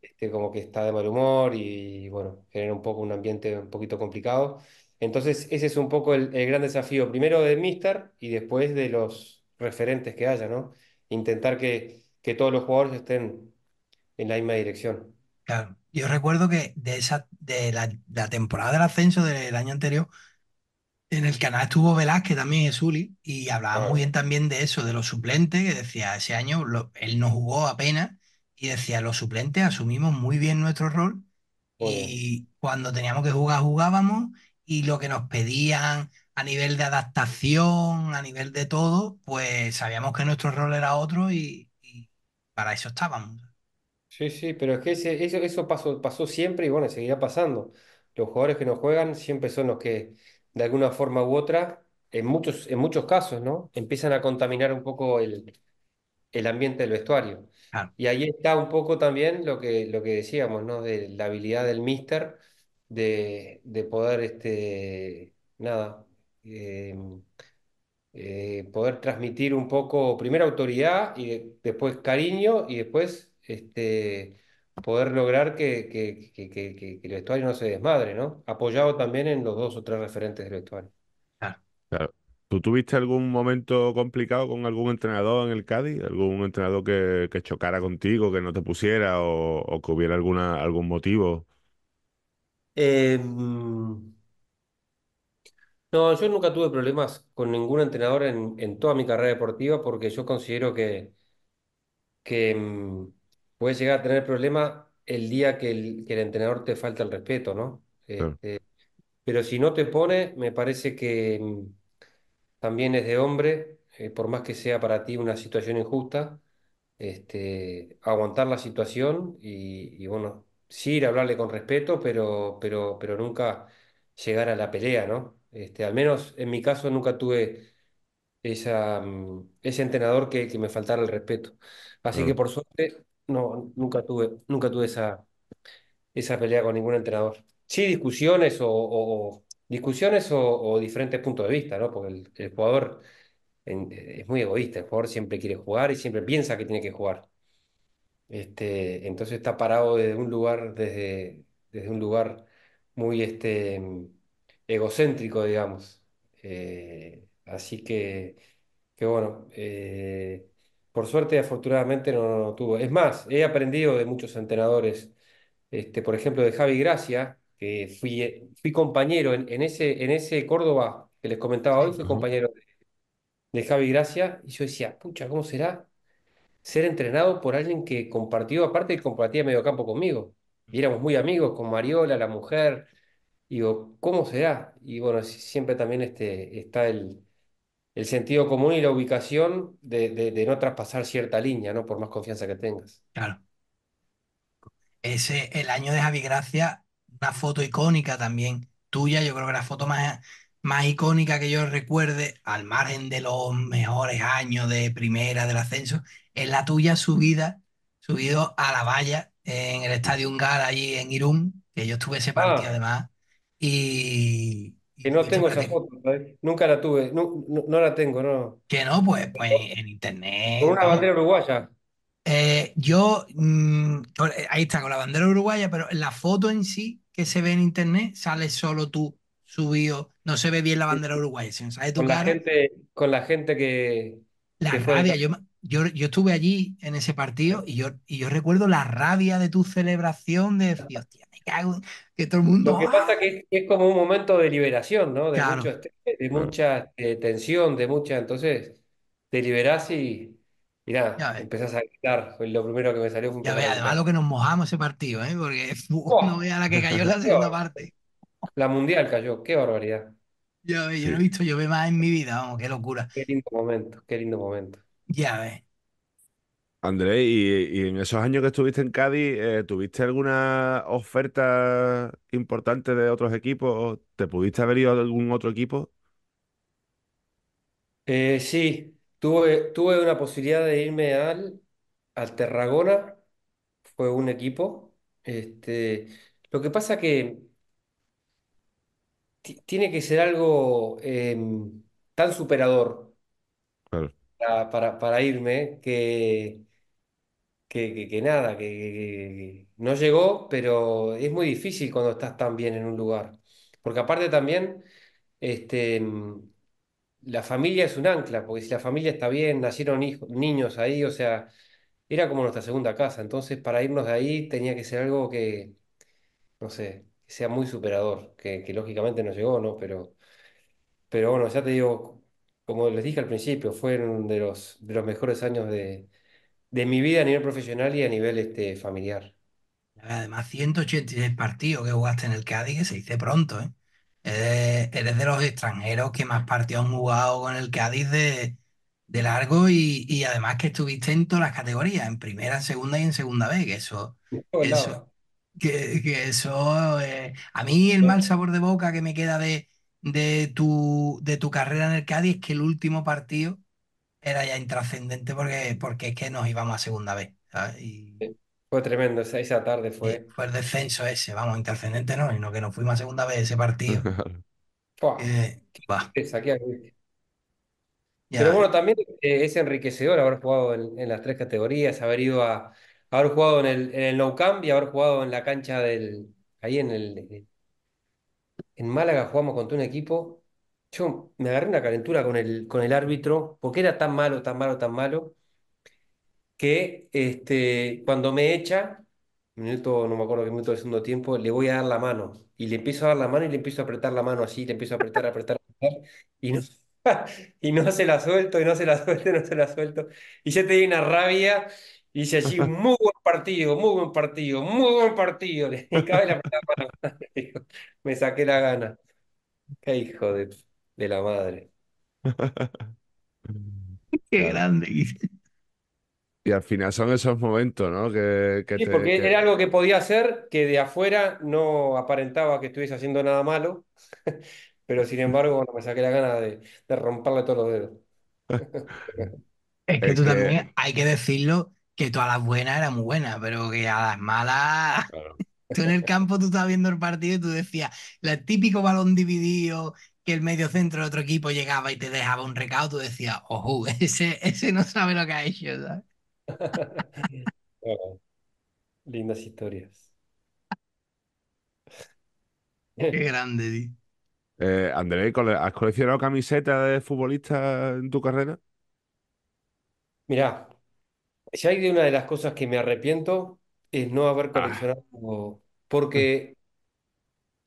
este, como que está de mal humor y, bueno, genera un poco un ambiente un poquito complicado. Entonces, ese es un poco el, gran desafío, primero de Mister y después de los referentes que haya, ¿no? Intentar que, que todos los jugadores estén en la misma dirección. Claro. Yo recuerdo que de esa, de la, temporada del ascenso del año anterior, en el canal estuvo Velázquez también, es Uli, y hablaba muy bien también de eso, de los suplentes, que decía, ese año él no jugó apenas, y decía, los suplentes asumimos muy bien nuestro rol, y pues cuando teníamos que jugar, jugábamos, y lo que nos pedían a nivel de adaptación, a nivel de todo, pues sabíamos que nuestro rol era otro, y para eso estábamos. Sí, sí, pero es que eso, eso pasó, pasó siempre y bueno, seguirá pasando. Los jugadores que nos juegan siempre son los que, de alguna forma u otra, en muchos, en muchos casos, ¿no? Empiezan a contaminar un poco el, ambiente del vestuario. Y ahí está un poco también lo que, lo que decíamos, ¿no? De la habilidad del míster de, poder, este, nada, eh, eh, poder transmitir un poco, primero autoridad y después cariño y después este, poder lograr que, que, que, que, el vestuario no se desmadre, ¿no? Apoyado también en los dos o tres referentes del vestuario. ¿Tú tuviste algún momento complicado con algún entrenador en el Cádiz? ¿Algún entrenador que, chocara contigo, que no te pusiera o, que hubiera alguna, algún motivo? Em, no, yo nunca tuve problemas con ningún entrenador en, en toda mi carrera deportiva porque yo considero que, que, em, puedes llegar a tener problemas el día que el, entrenador te falta el respeto, ¿no? Este, pero si no te pone, me parece que mm, también es de hombre, eh, por más que sea para ti una situación injusta, este, aguantar la situación y, bueno, sí ir a hablarle con respeto, pero, pero, pero nunca llegar a la pelea, ¿no? Este, al menos en mi caso nunca tuve esa, mm, ese entrenador que, que me faltara el respeto. Así que por suerte no, nunca tuve, nunca tuve esa, esa pelea con ningún entrenador. Sí, discusiones o, discusiones o, diferentes puntos de vista, ¿no? Porque el, jugador eh, es muy egoísta, el jugador siempre quiere jugar y siempre piensa que tiene que jugar. Este, entonces está parado desde un lugar, desde, desde un lugar muy este, egocéntrico, digamos. Eh, así que, que bueno, eh, por suerte, afortunadamente no, tuvo. Es más, he aprendido de muchos entrenadores, este, por ejemplo, de Javi Gracia, que fui, compañero en, ese, en ese Córdoba que les comentaba hoy, fui compañero de, Javi Gracia, y yo decía, pucha, ¿cómo será ser entrenado por alguien que compartió, aparte que compartía medio campo conmigo? Y éramos muy amigos con Mariola, la mujer. Y digo, ¿cómo será? Y bueno, siempre también este, está el, el sentido común y la ubicación de, no traspasar cierta línea, ¿no? Por más confianza que tengas. Claro. Ese, el año de Javi Gracia, una foto icónica también tuya, yo creo que la foto más, más icónica que yo recuerde, al margen de los mejores años de primera, del ascenso, es la tuya subida, subido a la valla en el Estadio Ungar, allí en Irún, que yo estuve ese partido ah. además, y, que no tengo esa foto, Nunca la tuve, no, no, la tengo, no. Que no, pues, pues en internet. Con una bandera uruguaya. Eh, yo, mm, ahí está, con la bandera uruguaya, pero la foto en sí que se ve en internet sale solo tú subido, no se ve bien la bandera uruguaya, con La gente, con la gente que... La rabia, yo, yo, estuve allí en ese partido y yo, y yo recuerdo la rabia de tu celebración de decir, que todo el mundo. Lo que pasa es que es como un momento de liberación, ¿no? De, mucha eh, tensión, de mucha. Entonces, te liberás y. Mirá, empezás a gritar. Lo primero que me salió fue un Ya además lo que nos mojamos ese partido, ¿eh? Porque oh. no vea la que cayó la segunda parte. La mundial cayó, qué barbaridad. Ya ve, yo lo he visto ve más en mi vida, vamos, qué locura. Qué lindo momento, qué lindo momento. Ya ve. Andrés, ¿y, en esos años que estuviste en Cádiz, eh, ¿tuviste alguna oferta importante de otros equipos? ¿Te pudiste haber ido a algún otro equipo? Eh, sí, tuve, una posibilidad de irme al, al Terragona, fue un equipo. Este, lo que pasa que tiene que ser algo em, tan superador para irme que que, nada, que, no llegó, pero es muy difícil cuando estás tan bien en un lugar. Porque aparte también, este, mm, la familia es un ancla, porque si la familia está bien, nacieron niños ahí, o sea, era como nuestra segunda casa. Entonces, para irnos de ahí tenía que ser algo que, no sé, que sea muy superador, que, lógicamente no llegó, ¿no? Pero, pero bueno, ya te digo, como les dije al principio, fueron uno de los mejores años de, de mi vida a nivel profesional y a nivel este, familiar. Además, 186 partidos que jugaste en el Cádiz, que se dice pronto, ¿eh? Eres, de los extranjeros que más partidos han jugado con el Cádiz de, largo y, además que estuviste en todas las categorías, en primera, en segunda y en segunda vez, que eso, Que, eso eh, a mí el mal sabor de boca que me queda de, de, tu, de tu carrera en el Cádiz es que el último partido era ya intrascendente porque, porque es que nos íbamos a segunda vez. Y... Fue tremendo, esa, tarde fue. fue el descenso ese, vamos, intrascendente no, sino que nos fuimos a segunda vez ese partido. Eh, Pero bueno, eh. también eh, es enriquecedor haber jugado en, las tres categorías, haber ido a haber jugado en el, en el No Camp y haber jugado en la cancha del. Ahí en el. En Málaga jugamos contra un equipo yo me agarré una calentura con el, con el árbitro, porque era tan malo, tan malo, tan malo, que este, cuando me echa, minuto, no me acuerdo qué minuto del segundo tiempo, le voy a dar la mano. Y le empiezo a dar la mano y le empiezo a apretar la mano así, le empiezo a apretar, apretar, apretar, y no, y no se la suelto, y no se la suelto, y no se la suelto. Y ya te di una rabia, y dice allí, muy buen partido, muy buen partido, muy buen partido. Y Me saqué la gana. Qué hijo de de la madre. Qué grande, Y al final son esos momentos, ¿no? Que, Sí, porque era algo que podía hacer que de afuera no aparentaba que estuviese haciendo nada malo, pero sin embargo, me saqué la gana de, de romperle todos los dedos. Es que tú también hay que decirlo que todas las buenas eran muy buenas, pero que a las malas, tú en el campo tú estabas viendo el partido y tú decías, el típico balón dividido, que el medio centro de otro equipo llegaba y te dejaba un recaudo, tú decías, ojo, ese, ese no sabe lo que ha hecho. lindas historias. Qué grande, tío. Eh, André, ¿has coleccionado camisetas de futbolista en tu carrera? Mira, si hay una de las cosas que me arrepiento es no haber ah. coleccionado, porque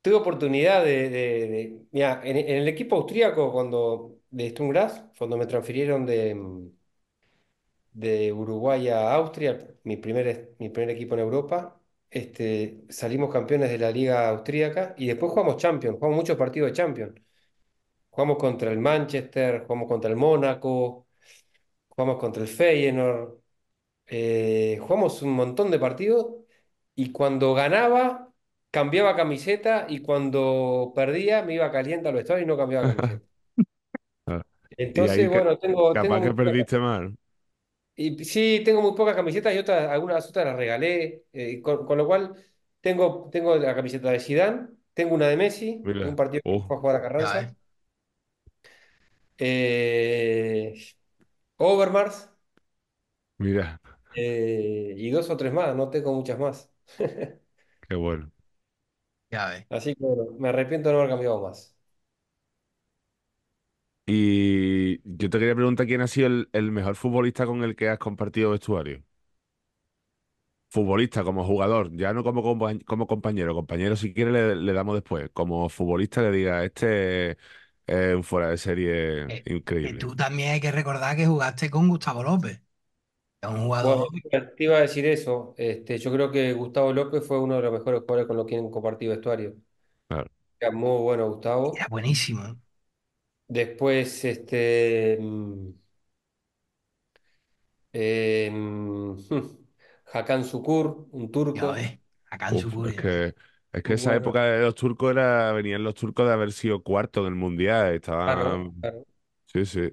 tuve oportunidad de, mira, en, el equipo austríaco cuando de cuando me transfirieron de, mm, de Uruguay a Austria, mi primer, mi primer equipo en Europa, este, salimos campeones de la liga austríaca y después jugamos Champions, jugamos muchos partidos de Champions. Jugamos contra el Manchester, jugamos contra el Mónaco, jugamos contra el Feyenoord, eh, jugamos un montón de partidos y cuando ganaba cambiaba camiseta y cuando perdía me iba caliente a los estados y no cambiaba camiseta. Entonces, bueno, tengo. Capaz que perdiste mal. Y, sí, tengo muy pocas camisetas y otras, algunas otras las regalé, eh, con, lo cual tengo, tengo la camiseta de Zidane, tengo una de Messi, un partido que uh. a jugar a Carranza. Eh, Overmars. Mira. Eh, y dos o tres más, no tengo muchas más. Qué bueno. Así que me arrepiento de no haber cambiado más. Y yo te quería preguntar quién ha sido el, mejor futbolista con el que has compartido vestuario. Futbolista, como jugador, ya no como, como compañero. Compañero, si quiere, le, damos después. Como futbolista, le diga, este es un fuera de serie eh, eh, increíble. Y tú también hay que recordar que jugaste con Gustavo López un jugador. te iba a decir eso. Este, yo creo que Gustavo López fue uno de los mejores jugadores con los que han compartido vestuario. Claro. Era muy bueno, Gustavo. Era buenísimo. Después, este. Eh, Hakan Sukur, un turco. Eh, es que, esa época de los turcos era, venían los turcos de haber sido cuarto del mundial. Estaban. Sí, sí.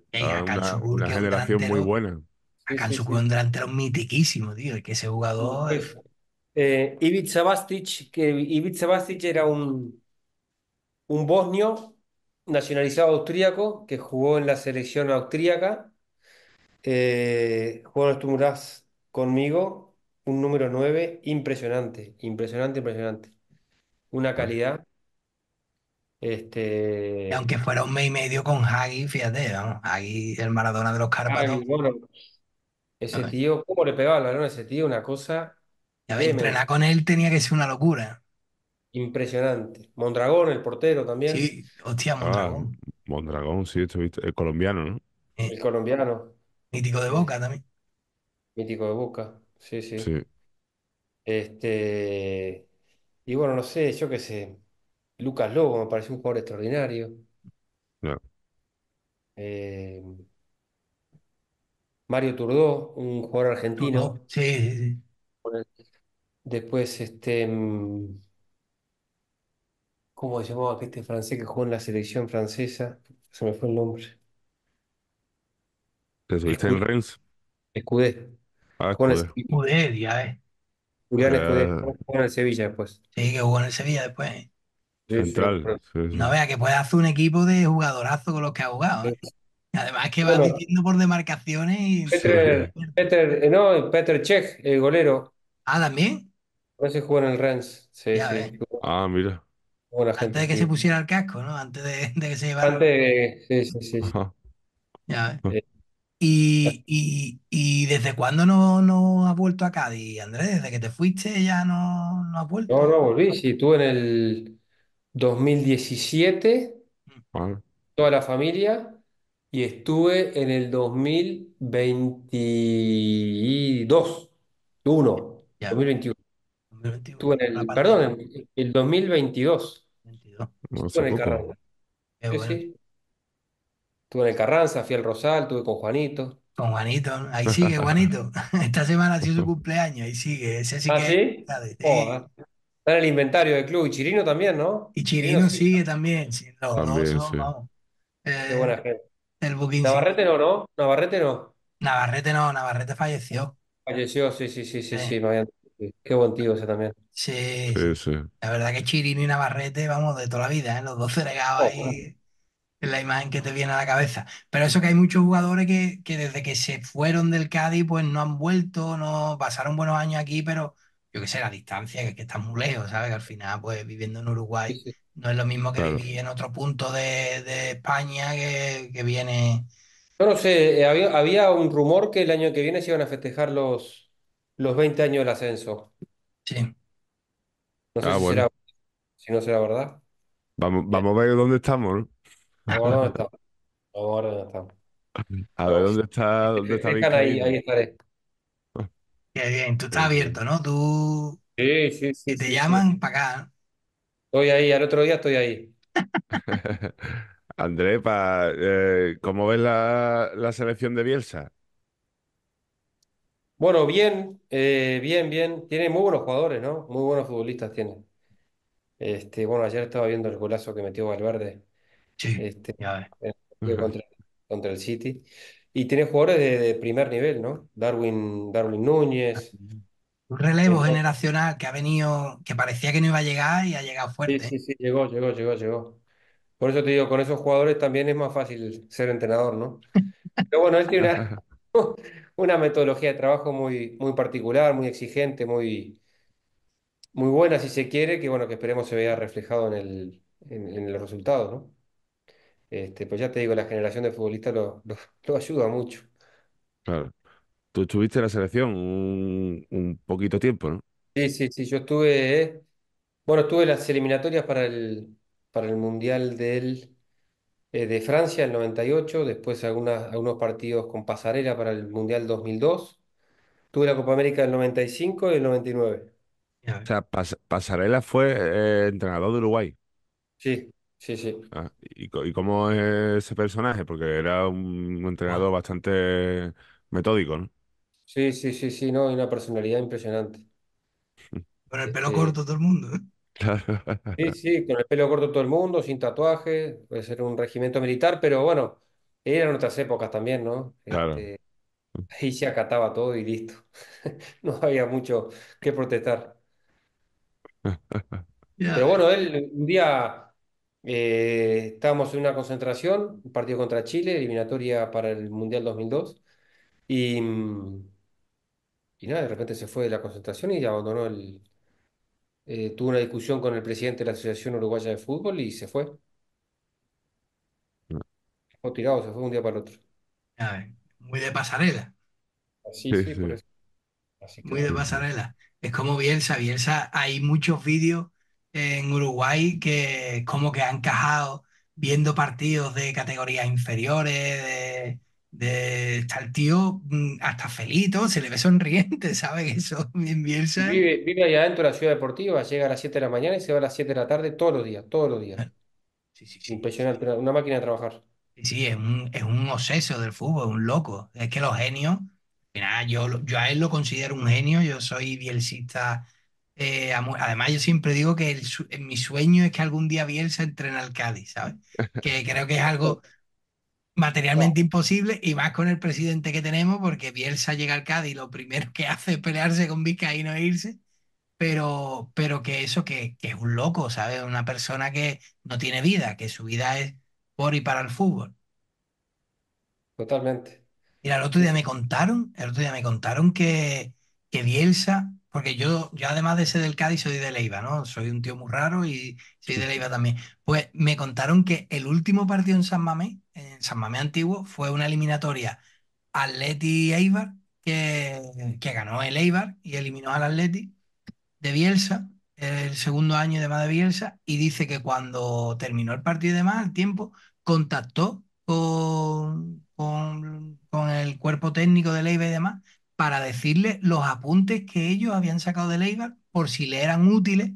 una generación muy buena. Acá su un delantero mitiquísimo, tío, que ese jugador... Eh, que Sabastic era un, un bosnio nacionalizado austríaco que jugó en la selección austríaca. jugó en Tumuraz conmigo, un número 9, impresionante, impresionante, impresionante. Una calidad. Este... aunque fuera un mes y medio con Hagi, fíjate, Hagi, el Maradona de los Cárpatos. Ese tío, ¿cómo le pegaba el balón a ese tío? Una cosa ya entrenar con él tenía que ser una locura. impresionante. Mondragón, el portero también, Sí, hostia, ah, Mondragón. Mondragón, sí, El colombiano, ¿no? Eh, el colombiano, mítico de Boca también. mítico de Boca. Sí, sí. Este, y bueno, no sé, yo qué sé. Lucas Lobo me parece un jugador extraordinario. Eh, Mario Turdó, un jugador argentino. Sí, sí, sí. Después, este, mm, ¿cómo se llamaba este francés que jugó en la selección francesa? Se me fue el nombre. ¿Te subiste en Escudé. Ah, el ya eh. Julián Escudé. Jugó en el Sevilla después. Sí, que jugó en el Sevilla después. Eh. central. No vea que puede hacer un equipo de jugadorazo con los que ha jugado, ¿eh? Además que va diciendo por demarcaciones. Y... Peter, Peter, eh, no, Peter Chech el golero. Ah, también. Ese jugó en el Rennes. Sí, sí. Ah, mira. Antes gente, de que se pusiera el casco, ¿no? Antes de, que se llevara. Antes de... Sí, sí, sí. Ya ah. ¿Y, y, y desde cuándo no, no has vuelto a Cádiz, Andrés? ¿Desde que te fuiste ya no, no has vuelto? No, no volví. Sí, tú en el 2017, ah. toda la familia, y estuve en el 2022, uno, 2021. 2021. Estuve en el, perdón, en el 2022, 22. estuve en el Carranza. estuve en el Carranza, fui al Rosal, estuve con Juanito. Con Juanito, ahí sigue Juanito. Esta semana ha sido su cumpleaños, ahí sigue. Ese ¿Ah, que sí? Está en el inventario del club. Y Chirino también, ¿no? Y Chirino sigue también. sí, los dos También, son, Eh, buena gente. Navarrete no, ¿no? Navarrete no. Navarrete no, Navarrete falleció. Falleció, sí, sí, sí, sí, sí, Qué buen tío ese también. sí, sí. La verdad que Chirino y Navarrete, vamos, de toda la vida, ¿eh? Los dos legados oh, ahí. la imagen que te viene a la cabeza. Pero eso que hay muchos jugadores que, desde que se fueron del Cádiz, pues no han vuelto, no pasaron buenos años aquí, pero yo qué sé, la distancia, que, es que está muy lejos, ¿sabes? al final, pues viviendo en Uruguay, no es lo mismo que vivir en otro punto de, de España que, que, viene. No sé, eh, había, había, un rumor que el año que viene se iban a festejar los, los 20 años del ascenso. Sí. No sé ah, si, bueno. si no será verdad. Vamos, vamos a ver dónde estamos, ¿no? Vamos a ver dónde estamos. Vamos a ver dónde estamos. A ver dónde está, dónde está ahí, ahí estaré. Qué bien, tú estás abierto, ¿no? Tú. Sí, sí, sí. Si te llaman, para acá. Estoy ahí, al otro día estoy ahí. André, eh, ¿cómo ves la, selección de Bielsa? Bueno, bien, eh, bien, bien. Tiene muy buenos jugadores, ¿no? Muy buenos futbolistas tiene. Este, bueno, ayer estaba viendo el golazo que metió Valverde este, contra, el City. Y tiene jugadores de, primer nivel, ¿no? Darwin, Darwin Núñez, un relevo generacional que ha venido, que parecía que no iba a llegar y ha llegado fuerte. Sí, sí, sí, llegó, llegó, llegó, llegó. Por eso te digo, con esos jugadores también es más fácil ser entrenador, ¿no? Pero bueno, es que una, metodología de trabajo muy, muy particular, muy exigente, muy, muy buena, si se quiere, que bueno, que esperemos se vea reflejado en el, en, los resultados, ¿no? Este, pues ya te digo, la generación de futbolistas lo ayuda mucho. Claro. Tú estuviste en la selección un, poquito tiempo, ¿no? Sí, sí, sí, yo estuve, bueno, estuve las eliminatorias para el, para el Mundial del, eh, de Francia, en el 98, después algunos partidos con pasarela para el Mundial 2002, tuve la Copa América el 95 y el 99. O sea, Pasarela fue eh, entrenador de Uruguay. Sí, sí, sí. Ah, y cómo es ese personaje? Porque era un entrenador bastante metódico, ¿no? Sí, sí, sí, sí, no, una personalidad impresionante. Con el pelo corto todo el mundo, ¿eh? sí, sí, con el pelo corto todo el mundo, sin tatuaje, puede ser un regimiento militar, pero bueno, eran otras épocas también, ¿no? Claro. Este, ahí se acataba todo y listo. No había mucho que protestar. Pero bueno, él un día eh, estábamos en una concentración, un partido contra Chile, eliminatoria para el Mundial 2002, y mm, y nada, de repente se fue de la concentración y abandonó el... Eh, tuvo una discusión con el presidente de la Asociación Uruguaya de Fútbol y se fue. Mm. Fue tirado, se fue un día para el otro. Ah, muy de pasarela. sí, por eso. muy de pasarela. Es como bien Bielsa, hay muchos vídeos en Uruguay que como que han cajado viendo partidos de categorías inferiores, de, está el tío mm, hasta felito, se le ve sonriente, ¿sabes? Eso Vive, allá adentro de la ciudad deportiva, llega a las 7 de la mañana y se va a las 7 de la tarde todos los días, todos los días. Sí, sí, Impresionante, una, máquina de trabajar. Sí, es un, es un obseso del fútbol, un loco. Es que los genios, yo, yo a él lo considero un genio, yo soy bielsista eh, además, yo siempre digo que mi sueño es que algún día Bielsa entrene al Cádiz, ¿sabes? Que creo que es algo oh materialmente imposible y más con el presidente que tenemos, porque Bielsa llega al Cádiz y lo primero que hace es pelearse con y no irse, pero, pero que eso, que, es un loco, ¿sabes? Una persona que no tiene vida, que su vida es por y para el fútbol. Totalmente. Mira, el otro día me contaron, el otro día me contaron que, que Bielsa porque yo, yo además de ser del Cádiz soy de Leiva, ¿no? Soy un tío muy raro y soy de Leiva también. Pues me contaron que el último partido en San Mamé, en San Mamé antiguo, fue una eliminatoria Atleti-Eibar, que, que ganó el Eibar y eliminó al Atleti de Bielsa, el segundo año de de Bielsa, y dice que cuando terminó el partido de más, al tiempo, contactó con, con, con, el cuerpo técnico de Leiva y demás, para decirle los apuntes que ellos habían sacado de Leibar por si le eran útiles,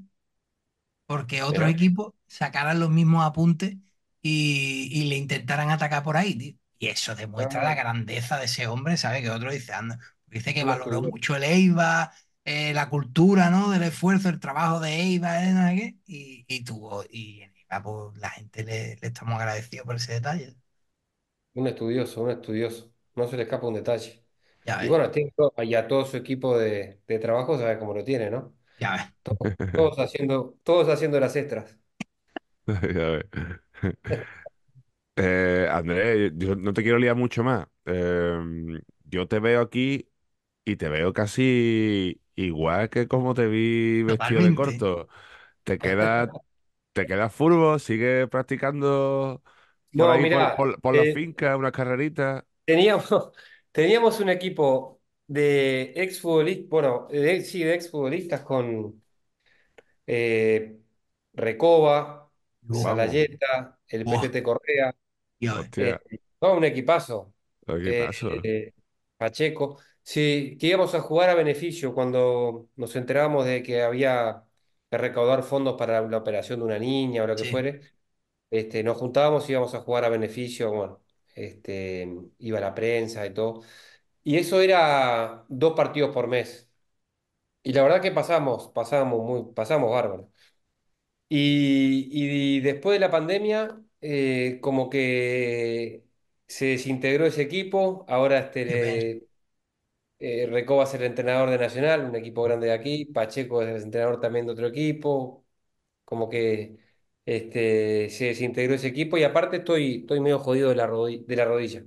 porque otro equipo equipos sacaran los mismos apuntes y, le intentaran atacar por ahí, Y eso demuestra la grandeza de ese hombre, ¿sabes? Que otro dice, anda, dice que valoró mucho el EIVA, eh, la cultura, ¿no? Del esfuerzo, el trabajo de EIVA, eh, Y, tuvo, y pues, la gente le, le estamos agradecidos por ese detalle. Un estudioso, un estudioso. No se le escapa un detalle. Ya Y bueno, a todo su equipo de, de trabajo, sabes cómo lo tiene, ¿no? ya Todos, haciendo, todos haciendo las extras. Eh, Andrés, yo no te quiero liar mucho más. Em, yo te veo aquí y te veo casi igual que como te vi vestido de corto. Te queda, te queda furbo, sigue practicando por ahí, por, la eh finca, una carrerita teníamos, Teníamos un equipo de exfutbolistas, bueno, sí, de exfutbolistas con eh, Recoba, Salayeta, el Buah. Correa, eh, todo un equipazo. Eh, Pacheco. Sí, que íbamos a jugar a beneficio cuando nos enterábamos de que había que recaudar fondos para la operación de una niña o lo que fuere. Este, nos juntábamos y íbamos a jugar a beneficio. Bueno, este, iba a la prensa y todo. Y eso era dos partidos por mes. Y la verdad que pasamos, pasamos muy, pasamos bárbaro. Y, después de la pandemia, eh, como que se desintegró ese equipo. Ahora este, eh, Recoba ser el entrenador de Nacional, un equipo grande de aquí. Pacheco es el entrenador también de otro equipo. Como que este, se desintegró ese equipo y aparte estoy, estoy medio jodido de la, rodilla. De la rodilla.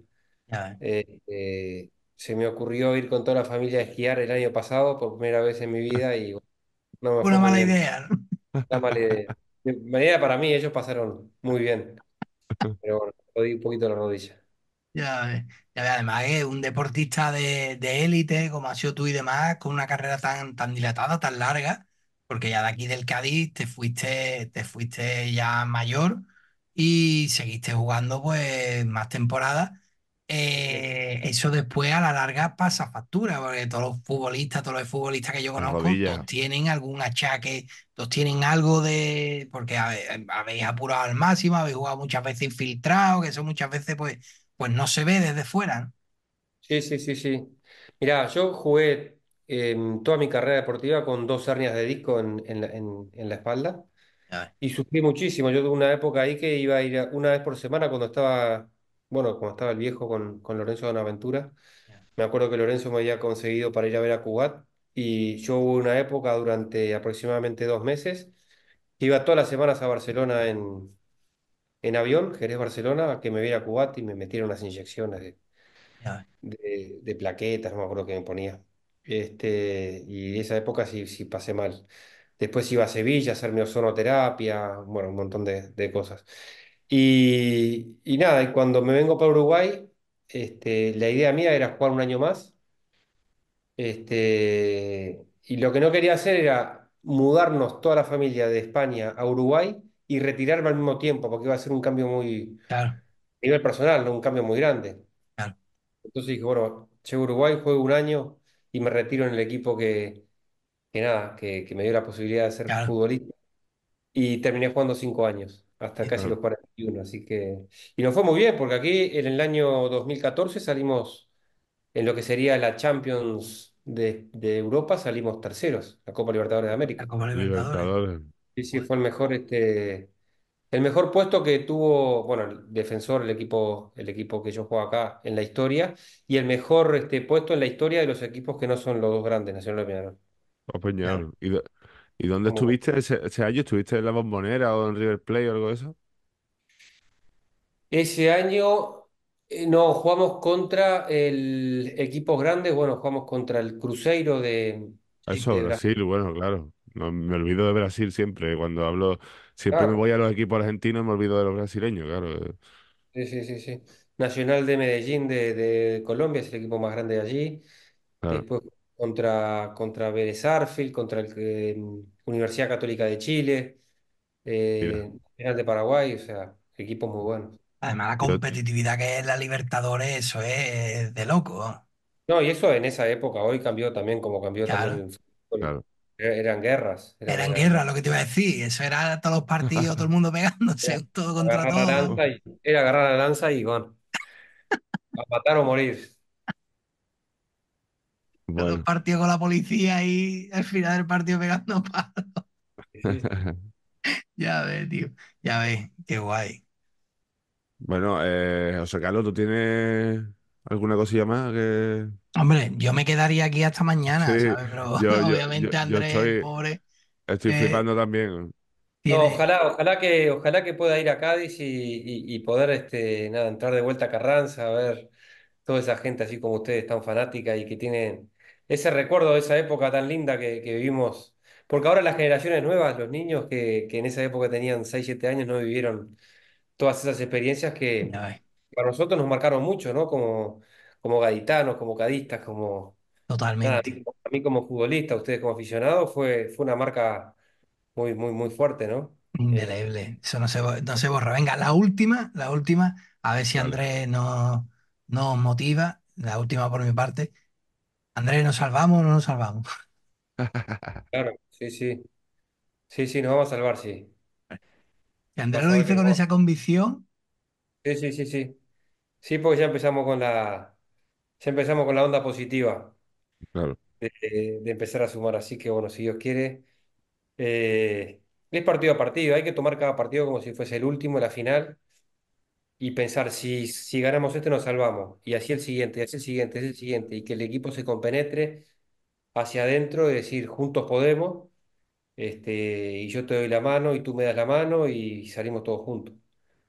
Ah, eh. este, se me ocurrió ir con toda la familia a esquiar el año pasado por primera vez en mi vida y Una mala idea. Una mala idea. para mí, ellos pasaron muy bien. Pero bueno, jodí un poquito la rodilla. Ya, eh. ya además es eh, un deportista de, de élite como ha sido tú y demás, con una carrera tan, tan dilatada, tan larga, porque ya de aquí del Cádiz te fuiste, te fuiste ya mayor y seguiste jugando pues más temporadas. Eh, eso después a la larga pasa factura, porque todos los futbolistas, todos los futbolistas que yo conozco, tienen algún achaque, todos tienen algo de, porque habéis apurado al máximo, habéis jugado muchas veces infiltrado, que eso muchas veces pues, pues no se ve desde fuera. Sí, sí, sí, sí. Mira, yo jugué toda mi carrera deportiva con dos hernias de disco en, en, la, en, la espalda. Ah. Y sufrí muchísimo. Yo tuve una época ahí que iba a ir una vez por semana cuando estaba, bueno, cuando estaba el viejo con, con Lorenzo Bonaventura. aventura Me acuerdo que Lorenzo me había conseguido para ir a ver a Cubat y yo hubo una época durante aproximadamente dos meses que iba todas las semanas a Barcelona en, en avión, Jerez-Barcelona, que me viera a Cubat y me metieron unas inyecciones de, de, plaquetas, no me acuerdo que me ponía. Este, y esa época sí, pasé mal. Después iba a Sevilla a hacerme ozonoterapia, bueno, un montón de, cosas. Y, y, nada, y cuando me vengo para Uruguay, este, la idea mía era jugar un año más. Este, y lo que no quería hacer era mudarnos toda la familia de España a Uruguay y retirarme al mismo tiempo, porque iba a ser un cambio muy, a nivel personal, un cambio muy grande. Entonces dije, bueno, llego a Uruguay, juego un año, y me retiro en el equipo que, nada, que, me dio la posibilidad de ser futbolista. Y terminé jugando cinco años, hasta casi los 41. Así que. Y nos fue muy bien, porque aquí en el año 2014 salimos en lo que sería la Champions de, Europa, salimos terceros, la Copa Libertadores de América. La Copa Sí, sí, fue el mejor este, el mejor puesto que tuvo, bueno, el defensor, el equipo, el equipo que yo juego acá en la historia, y el mejor este, puesto en la historia de los equipos que no son los dos grandes, Nacional y Peñarol. Oh, ¿Y, dónde estuviste ese, año? ¿Estuviste en la Bombonera o en River Plate o algo de eso? Ese año, eh, no, jugamos contra el equipos grandes, bueno, jugamos contra el Cruzeiro de... Ah, eso, Brasil, bueno, claro. me olvido de Brasil siempre cuando hablo Siempre me voy a los equipos argentinos y me olvido de los brasileños, claro. Sí, sí, sí, sí. Nacional de Medellín de, Colombia es el equipo más grande de allí. Después contra, contra Vélez contra el, eh, Universidad Católica de Chile, eh, Nacional de Paraguay, o sea, equipos muy buenos. Además, la competitividad que es la Libertadores, eso es de loco. No, y eso en esa época, hoy cambió también como cambió el Claro. Eran guerras. Eran, guerras, lo que te iba a decir. Eso era todos los partidos, todo el mundo pegándose, todo contra todo. era agarrar la lanza y bueno. a matar o morir. Bueno. partido con la policía y al final del partido pegando palos. ya ves, tío. Ya ves, qué guay. Bueno, o eh, José Carlos, tú tienes ¿Alguna cosilla más Hombre, yo me quedaría aquí hasta mañana, ¿sabes? Pero obviamente Andrés, pobre. Estoy eh, flipando también. No, ojalá, ojalá que, ojalá que pueda ir a Cádiz y, poder este, nada, entrar de vuelta a Carranza, a ver toda esa gente así como ustedes, tan fanática y que tienen ese recuerdo de esa época tan linda que, vivimos. Porque ahora las generaciones nuevas, los niños que, en esa época tenían 6, 7 años, no vivieron todas esas experiencias que, eh. Para nosotros nos marcaron mucho, ¿no? Como, como gaditanos, como cadistas, como... Totalmente. Para a mí como futbolista, ustedes como aficionados, fue, fue una marca muy, muy, muy fuerte, ¿no? Eh, Indeleble. Eso no se, no se borra. Venga, la última, la última. A ver si Andrés nos, motiva. La última por mi parte. Andrés, ¿nos salvamos o no nos salvamos? claro, sí, sí. Sí, sí, nos vamos a salvar, sí. Y Andrés lo dice con esa convicción. Sí, sí, sí, sí. Sí, porque ya empezamos con la, ya empezamos con la onda positiva de, empezar a sumar. Así que bueno, si Dios quiere, eh, es partido a partido. Hay que tomar cada partido como si fuese el último, la final, y pensar si, si ganamos este nos salvamos. Y así el siguiente, y así el siguiente, y siguiente. Y que el equipo se compenetre hacia adentro, y decir, juntos podemos, este, y yo te doy la mano y tú me das la mano y salimos todos juntos,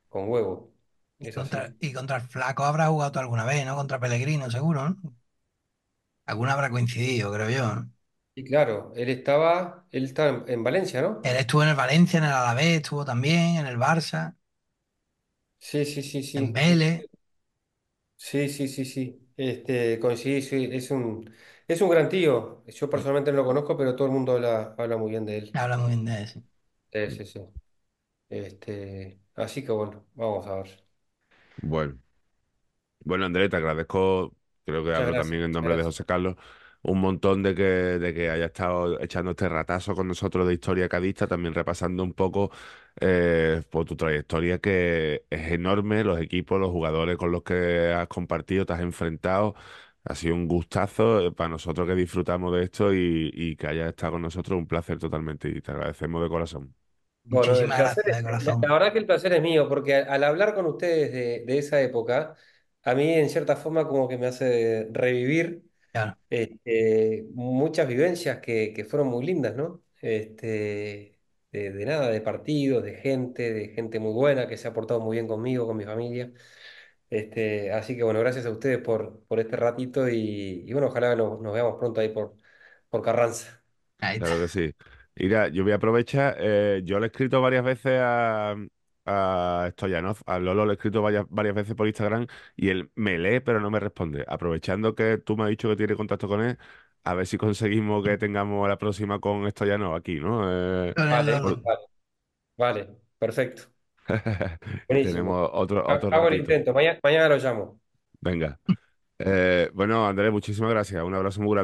con huevo. Y contra, el Flaco habrá jugado alguna vez, ¿no? Contra Pellegrino, seguro, ¿no? Alguna habrá coincidido, creo yo, Y claro, él estaba, él en, Valencia, ¿no? Él estuvo en el Valencia, en el Alavés, estuvo también, en el Barça, Sí, sí, sí, en Vélez. Sí, sí, sí, sí. Este, coincidí, es un, es un gran tío. Yo personalmente no lo conozco, pero todo el mundo habla, habla muy bien de él. Habla muy bien de él, Sí, sí, sí. Este, así que bueno, vamos a ver. Bueno. Bueno, André, te agradezco, creo que hablo también en nombre de José Carlos, un montón de que, de que haya estado echando este ratazo con nosotros de historia cadista, también repasando un poco eh, por pues, tu trayectoria que es enorme, los equipos, los jugadores con los que has compartido, te has enfrentado. Ha sido un gustazo eh, para nosotros que disfrutamos de esto y, y que hayas estado con nosotros, un placer totalmente y te agradecemos de corazón. Bueno, gracias de la verdad que el placer es mío, porque al hablar con ustedes de, esa época, a mí en cierta forma como que me hace revivir este, muchas vivencias que, fueron muy lindas, ¿no? Este, de, nada, de partidos, de gente, de gente muy buena que se ha portado muy bien conmigo, con mi familia. Este, así que bueno, gracias a ustedes por, este ratito y, bueno, ojalá nos, veamos pronto ahí por, por Carranza. Claro que sí. Mira, yo voy a aprovechar, eh, yo le he escrito varias veces a, a Stoyanov, a Lolo le he escrito varias, veces por Instagram y él me lee pero no me responde. Aprovechando que tú me has dicho que tiene contacto con él, a ver si conseguimos que tengamos la próxima con Stoyanov aquí, ¿no? Eh, vale, pues vale, vale, perfecto. Tenemos otro, otro Hago intento, mañana, lo llamo. Venga. Eh, bueno, Andrés, muchísimas gracias. Un abrazo muy grande.